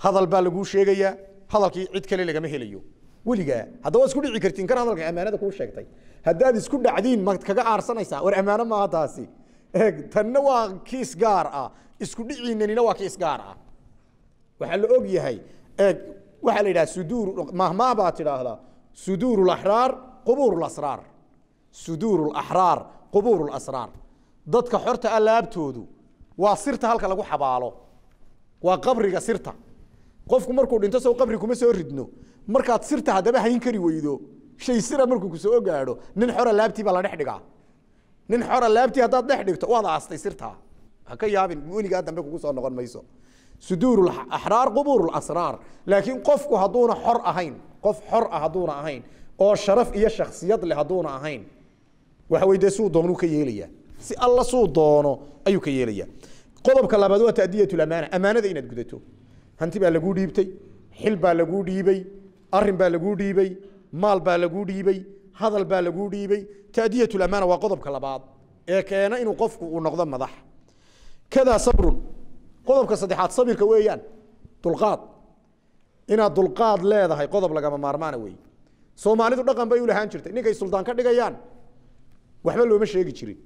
hadal baa laguu sheegayaa hadalkii cid kale lagama helayo weligaa haddaba isku dhici kartiin kar hadalka amaanada kuu sheegtay haddaad isku dhacdiin ma kaga aarsanaysaa war amaano maaha taasi eeg tanna waa kii isgaar ah isku dhiciinanina waa kii isgaar ah waxaa la og yahay waxaa la yidhaha suduur mahmaa baa tidhaahdaa suduur laxraar qubuur lasraar suduur laxraar qubuur lasraar dadka xorta alaabtoodu ah waa sirta halka lagu xabaalo waa qabriga sirta qofku markuu dhinto sow qabri kuma soo ridno markaad sirta haddaba hayn kari weydo shay sira markuu kusoo gaadho nin xora laabtii baa la dhex dhigaa nin xora laabtii haddaad dhex dhigto waad aastay sirtaa ha ka yaabin weligaa dambe kugu soo noqon mayso suduur axraar laakiin qofku hadduuna xor ahayn qof xor ah hadduuna ahayn oo sharaf iyo shaksiyad leh hadduuna ahayn waxa dee suu doonuu ka yeelayaa si alla suu doono ayuu ka yeelayaa qodobka labaad waa tadiyat lamaana inaad gudato hanti baa laguu dhiibtay xil baa laguu dhiibay arin baa laguu dhiibay maal baa laguu dhiibay hadal baa laguu dhiibay tadiyat waa qodobka labaad ee keena inuu qofku uu noqdo madax kadaa sabrun qodobka saddexaad sabirka weeyaan dulqaad inaad dulqaad leedahay qodob lagama maarmaana wey soomaalidu dhaqan bay u lahaan jirtay ninkay suldaan ka dhigayaan waxba looma sheegi jirin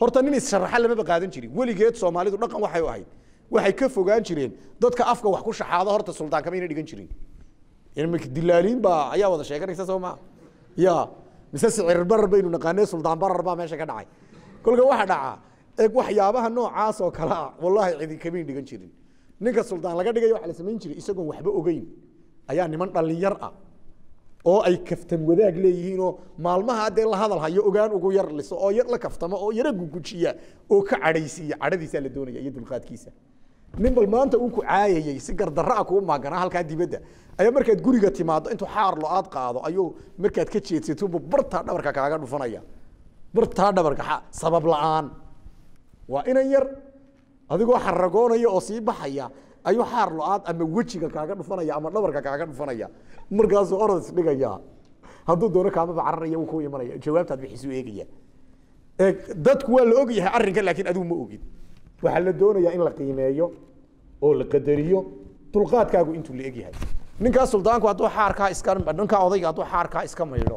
horta nin issharraxa lamaba qaadan jirin weligeed soomaalidu dhaqan waxay ahayd waxay ka fogaan jireen dadka afka wax ku shaxaado horta suldaan dhigan jirin dilaaliin baa ayaa wada sheeganaysa soo maa ya mise sicirbarar baynu naqaanee suldaan barar baa meesha ka dhacay kolka waxa dhacaa eg waxyaabaha noocaas kale ah wallaahi cidi kamayn dhigan jirin ninka suldaan laga dhigaya waxa la samayn jiray isagoon waxba ogeyn ayaa niman dhallinyar ah oo ay kaftan wadaag leeyihiinoo maalmaha haddee la hadal ogaan ugu yar oo la kaftamo oo yara gugujiya oo ka cadhaysiiya cadhadiisaa la doonaya iyo dulqaadkiisa nin bal maanta uu ku caayayay si gardarraa ah kuu maaganaa halkaa dibadda ayaa markaad guriga timaado intuu xaarlo aad qaado ayuu markaad ka jeedsatubu bartaa dhabarka kaaga dhufanaya bartaa dhabarka sabab la-aan waa inan yar adigoo xaragoonaya oo sii baxaya ayuu xaarlo aad ama wejiga kaaga dhufanaya ama dhabarka kaaga dhufanaya markaasuu orod isdhigaya hadduu doono kaamaba cararaya ku imanaya jawaabtaad bixisu eegaya dadku waa la og arrinka laakiin adigu ma ogid waxaa la doonayaa in la qiimeeyo oo la qadariyo dulqaadkaagu intuu la egyahay ninkaa suldaanku hadduu aarkaa iska ninkaa odayga hadduu xaarkaa iska maydho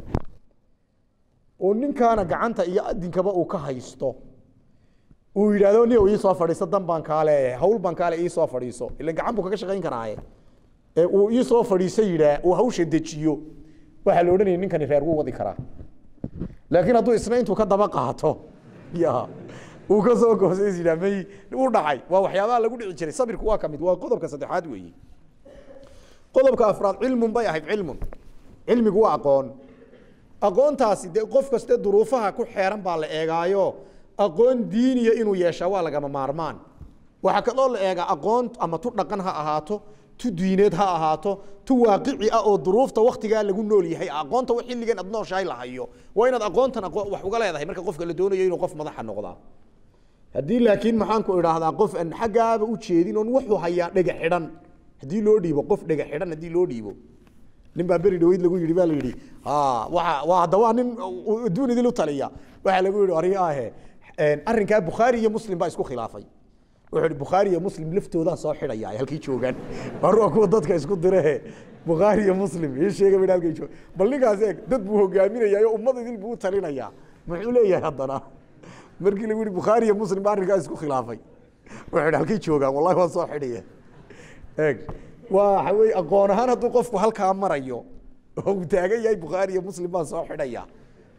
oo ninkaana gacanta iyo adinkaba uu ka haysto uu yidhaahdo ni iisoo fadhiiso dan baan kaa hawl baan kaale iisoo fadhiiso ilan gacan buu kaga shaqayn karaaye uu iisoo fadhiiso yidhaa uu hawsha dejiyo waxaa la odhanaya ninkani reer wuu wadi karaa laakiin hadduu isna intuu ka daba qaato ya uu ka soo goostay is yidhaha may u dhacay waa waxyaabaha lagu dhici jiray sabirku waa kamid waa qodobka saddexaad weeye qodobka afraad cilmun bay ahayd cilmun cilmigu waa aqoon aqoontaasi dee qof kaste duruufaha ku xeeran baa la eegaayo aqoon diiniya inuu yeeshaa waa lagama maarmaan waxaa kaloo la eegaa aqoon ama tu dhaqan ha ahaato tu diineed ha ahaato tu waaqici ah oo duruufta waktigaa lagu nool yahay aqoonta xilligan aad nooshahay lahayo waa inaad aqoontan wax uga leedahay marka qofka la doonayo inuu qof madaxa noqdaa haddii laakiin maxaanku idhaahdaa qof aan xaggaaba u jeedin oon wuxuu hayaa dhega xidhan haddii loo dhiibo qof dhega xidhan haddii loo dhiibo nin baa beri dhaweyd lagu yidhi baa la yidhi waa hadda waa nin adduunidii lu taliya waxaa lagu yidhi ari ahe arrinkaa bukhaari iyo muslim baa isku khilaafay wuxuu yidhi bukhaari iyo muslim laftoodaa soo xidhaya ay halkii joogaan war waa kuwa dadka isku direhe bukhaari iyo muslim ii sheega ba halkay jooga bal ninkaas eeg dad buu hogaaminayaa oo ummad idil buu u talinayaa muxuu leeyahay haddana markii lagu yihi bukhaari iyo muslim ba arrinkaa isku khilaafay wuxuu yidhi halkay joogaan wallahi waan soo xidhaya eeg waxa weye aqoon ahaan hadduu qofku halkaa marayo oo uu taagan yahay bukhaari iyo muslim baan soo xidhaya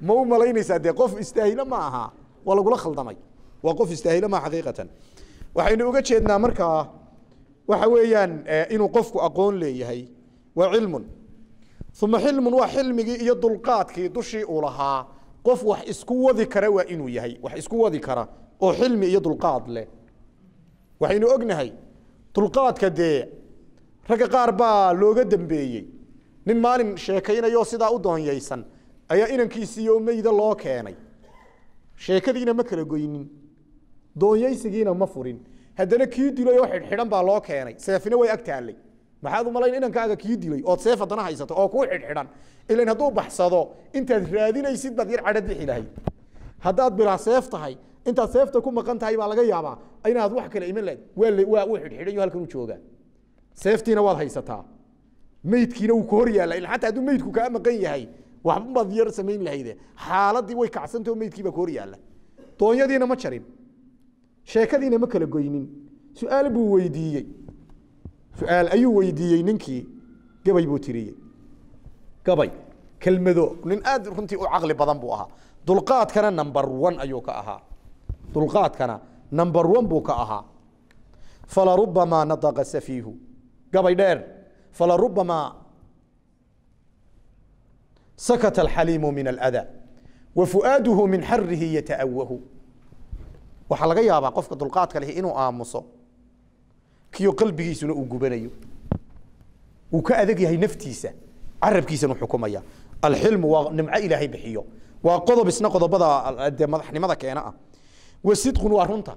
ma u malaynaysaa dee qof istaahilo ma aha waa lagula khaldamay waa qof istaahilo maa xaqiiqatan waxaynu uga jeednaa markaa waxa weeyaan eh, inuu qofku aqoon leeyahay waa cilmun uma xilmun waa xilmigii iyo dulqaadkii dushii uu lahaa qof wax isku wadi kara waa inuu yahay wax isku wadi kara oo xilmi iyo dulqaad leh waxaynu ognahay dulqaadka dee ragga qaar baa looga dambeeyey nin maalin sheekaynayo sidaa u doonyaysan ayaa inankiisii oo meyda loo keenay sheekadiina ma kala goynin doonyaysigiina ma furin haddana kii dilay oo xidhxidhan baa loo keenay seefina way ag taallay maxaad umalayn inankaaga kii dilay ood seef haddana haysata oo kuu xidhxidhan ilan hadduu baxsado intaad raadinaysid baad yar cadha bixi lahayd haddaad bilaa seef tahay intaad seefta ku maqan tahay baa laga yaabaa inaad wax kale iman lahayd waa waa uu xidhxidhan halkan u joogaa seeftiina waad haysataa meydkiina wuu ku hor yaallaa ilan xataa hadduu meydku kaa maqan yahay waxbaad yar samayn lahayde xaaladii way kacsantay oo meydkiibaa hor yaalla doonyadiina ma jarin sheekadiina ma kala goynin su-aal buu weydiiyey su-aal ayuu weydiiyey ninkii gabay buu tiriyey gabay kelmado nin aad runtii u caqli badan buu ahaa dulqaadkana number one ayuu ka ahaa dulqaadkana number one buu ka ahaa falarubamaa nadaqa safiihu gabay dheer falarubamaa sakata alxaliimu min aladaa wa fu'aaduhu min xarihi yata'awahu waxaa laga yaabaa qofka dulqaadka leh inuu aamuso kiyo qalbigiisuna uu gubanayo wuu ka adag yahay naftiisa carabkiisanu xukumaya alxilmu waa nimco ilaahay bixiyo waa qodob isna qodobada de madaxnimada keena ah wasidqun waa runta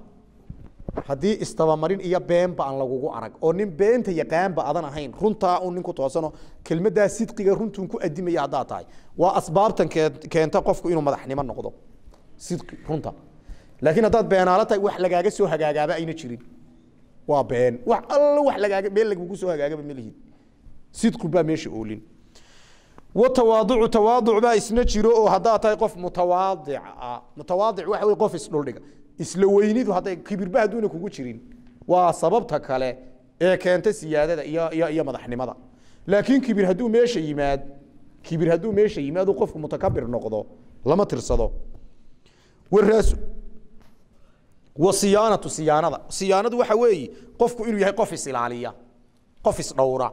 haddii istabamarin iyo beenba aan lagugu arag oo nin beenta yaqaanba adan ahayn runtaa un ninku toosano kelmaddaa sidqiga runtuun ku adimaya haddaa tahay waa asbaabtan keenta qofku inuu madaxnimo noqdo sidqi runta laakiin haddaad beenaalo tahay wax lagaaga soo hagaagaaba ayna jirin waa been wa allo wa lagaaga been lagmagu soo hagaagaba malihid sidqubaa meesha oolin watawaaducu tawaaducbaa isna jiro oo haddaa tahay qof mutawaadica ah. mutawaadic waxa wey qof isdhuldhiga isla weynidu hadday kibirba hadduuna kugu jirin waa sababta kale ee keenta siyaadada iyo iyo iyo madaxnimada laakiin kibir hadduu meesha yimaad kibir hadduu meesha yimaad uu qofku mutakabir noqdo lama tirsado waraas wasiyaanatu siyaanada siyaanadu waxa weeye qofku inuu yahay qof isilaaliya qof isdhowra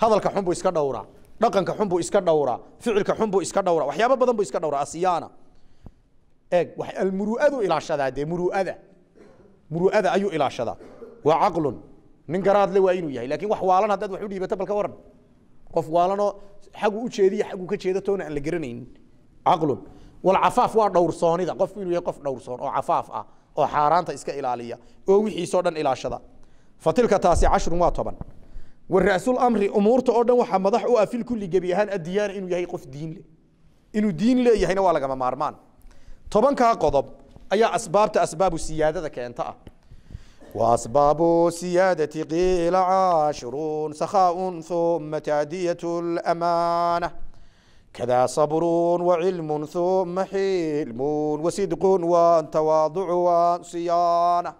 hadalka xunbuu iska dhowraa dhaqanka xunbuu iska dhowraa ficilka xunbuu iska dhowraa waxyaabo badan buu iska dhowraa asiyaana eeg almuru'adu ilaashadaa dee muru'ada muru'ada ayuu ilaashadaa waa caqlun nin garaad waa inuu yahay lakin wax waalan haddaad wax u dhiibato balka waran qof waalanoo xaguu u jeediya xaguu ka jeeda aan la garanaynin caqlun walcafaaf waa dhowrsoonida qofku inuu yahay qof dhowrsoon oo cafaaf ah oo xaaraanta iska ilaaliya oo wixiisoo dhan ilaashada fa tilka taasi cashrun waa toban wa ra'sul amri umuurta oo dhan waxaa madax u ah fil kulli gebi ahaan addiyaana inuu yahay qof diin leh inuu diin leeyahayna waa lagama maarmaan tobankaa qodob ayaa asbaabta asbaabu siyaadada keenta ah وأسباب سيادة قيل عاشر سخاء ثم تعدية الأمانة كذا صبر وعلم ثم حلم وصدق وتواضع وصيانة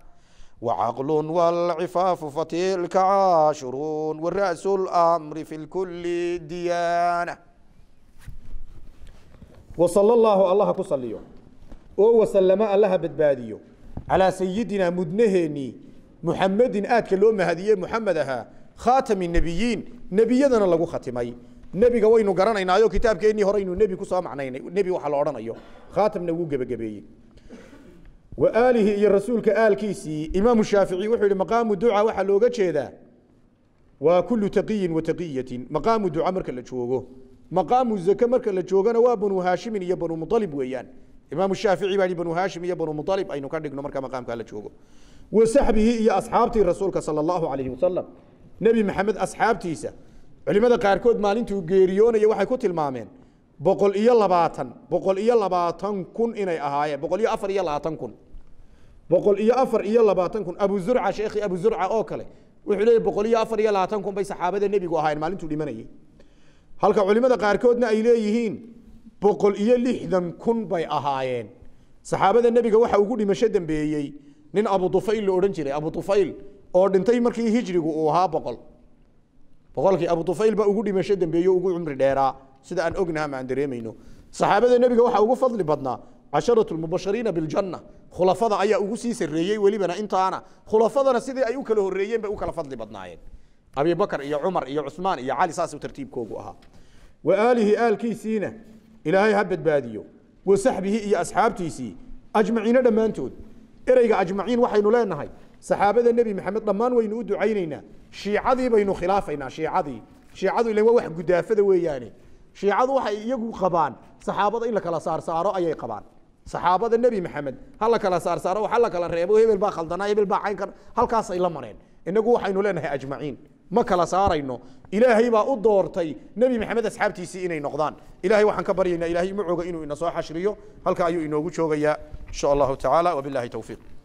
وعقل والعفاف فتلك عاشر والرأس الأمر في الكل ديانة وصلى الله الله كصليو وسلم الله بدبادي على سيدنا مدنهني محمد آت كلوم هديه محمد ها خاتم النبيين نبينا لغو ختمي nebiga waynu garanaynaayo kitaabkeennii hore aynu nebi kusoo macnaynay nebi waxa la odhanayo khaatamna wuu gebagabeeyey wa aalihi iyo rasuulka aalkiisii imaamu shaafici wuxuu yihi maqaamu duca waxaa looga jeedaa waa kulu taqiyin wa taqiyatin maqaamu duca marka la joogo maqaamu zake marka la joogana waa banu haashimin iyo banu mualib weeyaan imaamu shaafici baa banu haashim iyo banu mualib aynu ka dhigno marka maqaamkaa la joogo wa saxbihi iyo asxaabtii rasuulka sala allahu calayhi wasalam nebi maxamed asxaabtiisa culimada qaarkood maalintuu geeriyoonaya waxay ku tilmaameen boqol iyo labaatan boqol iyo labaatan kun inay ahaayeen boqol iyo afar iyo labaatan kun boqol iyo afar iyo labaatan kun abu zurca sheekhi abu zurca oo kale wuxuu leeyahy boqol iyo afar iyo labaatan kun bay saxaabada nebigu ahaayeen maalintuu dhimanayay halka culimada qaarkoodna ay leeyihiin boqol iyo lixdan kun bay ahaayeen saxaabada nebiga waxa ugu dhimasho dambeeyey nin abudufayl la odhan jiray abudufayl oo dhintay markii hijrigu uu ahaa boqol boqolkii abu tufayl ba ugu dhimasho dambeeyo ugu cumri dheeraa sida aan ognaha maan dareemayno saxaabada nebiga waxaa ugu fadli badnaa casharatu lmubashariina biljanna khulafada ayaa ugu sii sarreeyey welibana intaana khulafadana sidii ay u kala horreeyeen bay u kala fadli badnaayeen abibakr iyo cumar iyo cusmaan iyo cali saas tartiibkoogu ahaa wa aalihi aalkiisiina ilaahay ha badbaadiyo wa saxbihi iyo asxaabtiisii ajmaciina dhammaantood ereyga ajmaciin waxaynu leenahay saxaabada nebi maxamed dhammaan waynu u ducaynaynaa shiicadii baynu khilaafaynaa shiicadii shiicadu ila waa wax gudaafada weeyaane shiicadu waxay iyagu qabaan saxaabada in la kala saarsaaro ayay qabaan saxaabada nebi maxamed ha la kala saarsaaro waxaa la kala reebo hebel baa khaldanaa hebel baa caynkan halkaas la mareen inagu waxaynu leenahay ajmaciin ma kala saarayno ilaahay baa u doortay nebi maxamed asxaabtiisii inay noqdaan ilahay waxaan ka baryaynaa ilahay macooga inuu ina soo xashriyo halka ayuu inoogu joogayaa insha allahu tacaala wabilahi towfiiq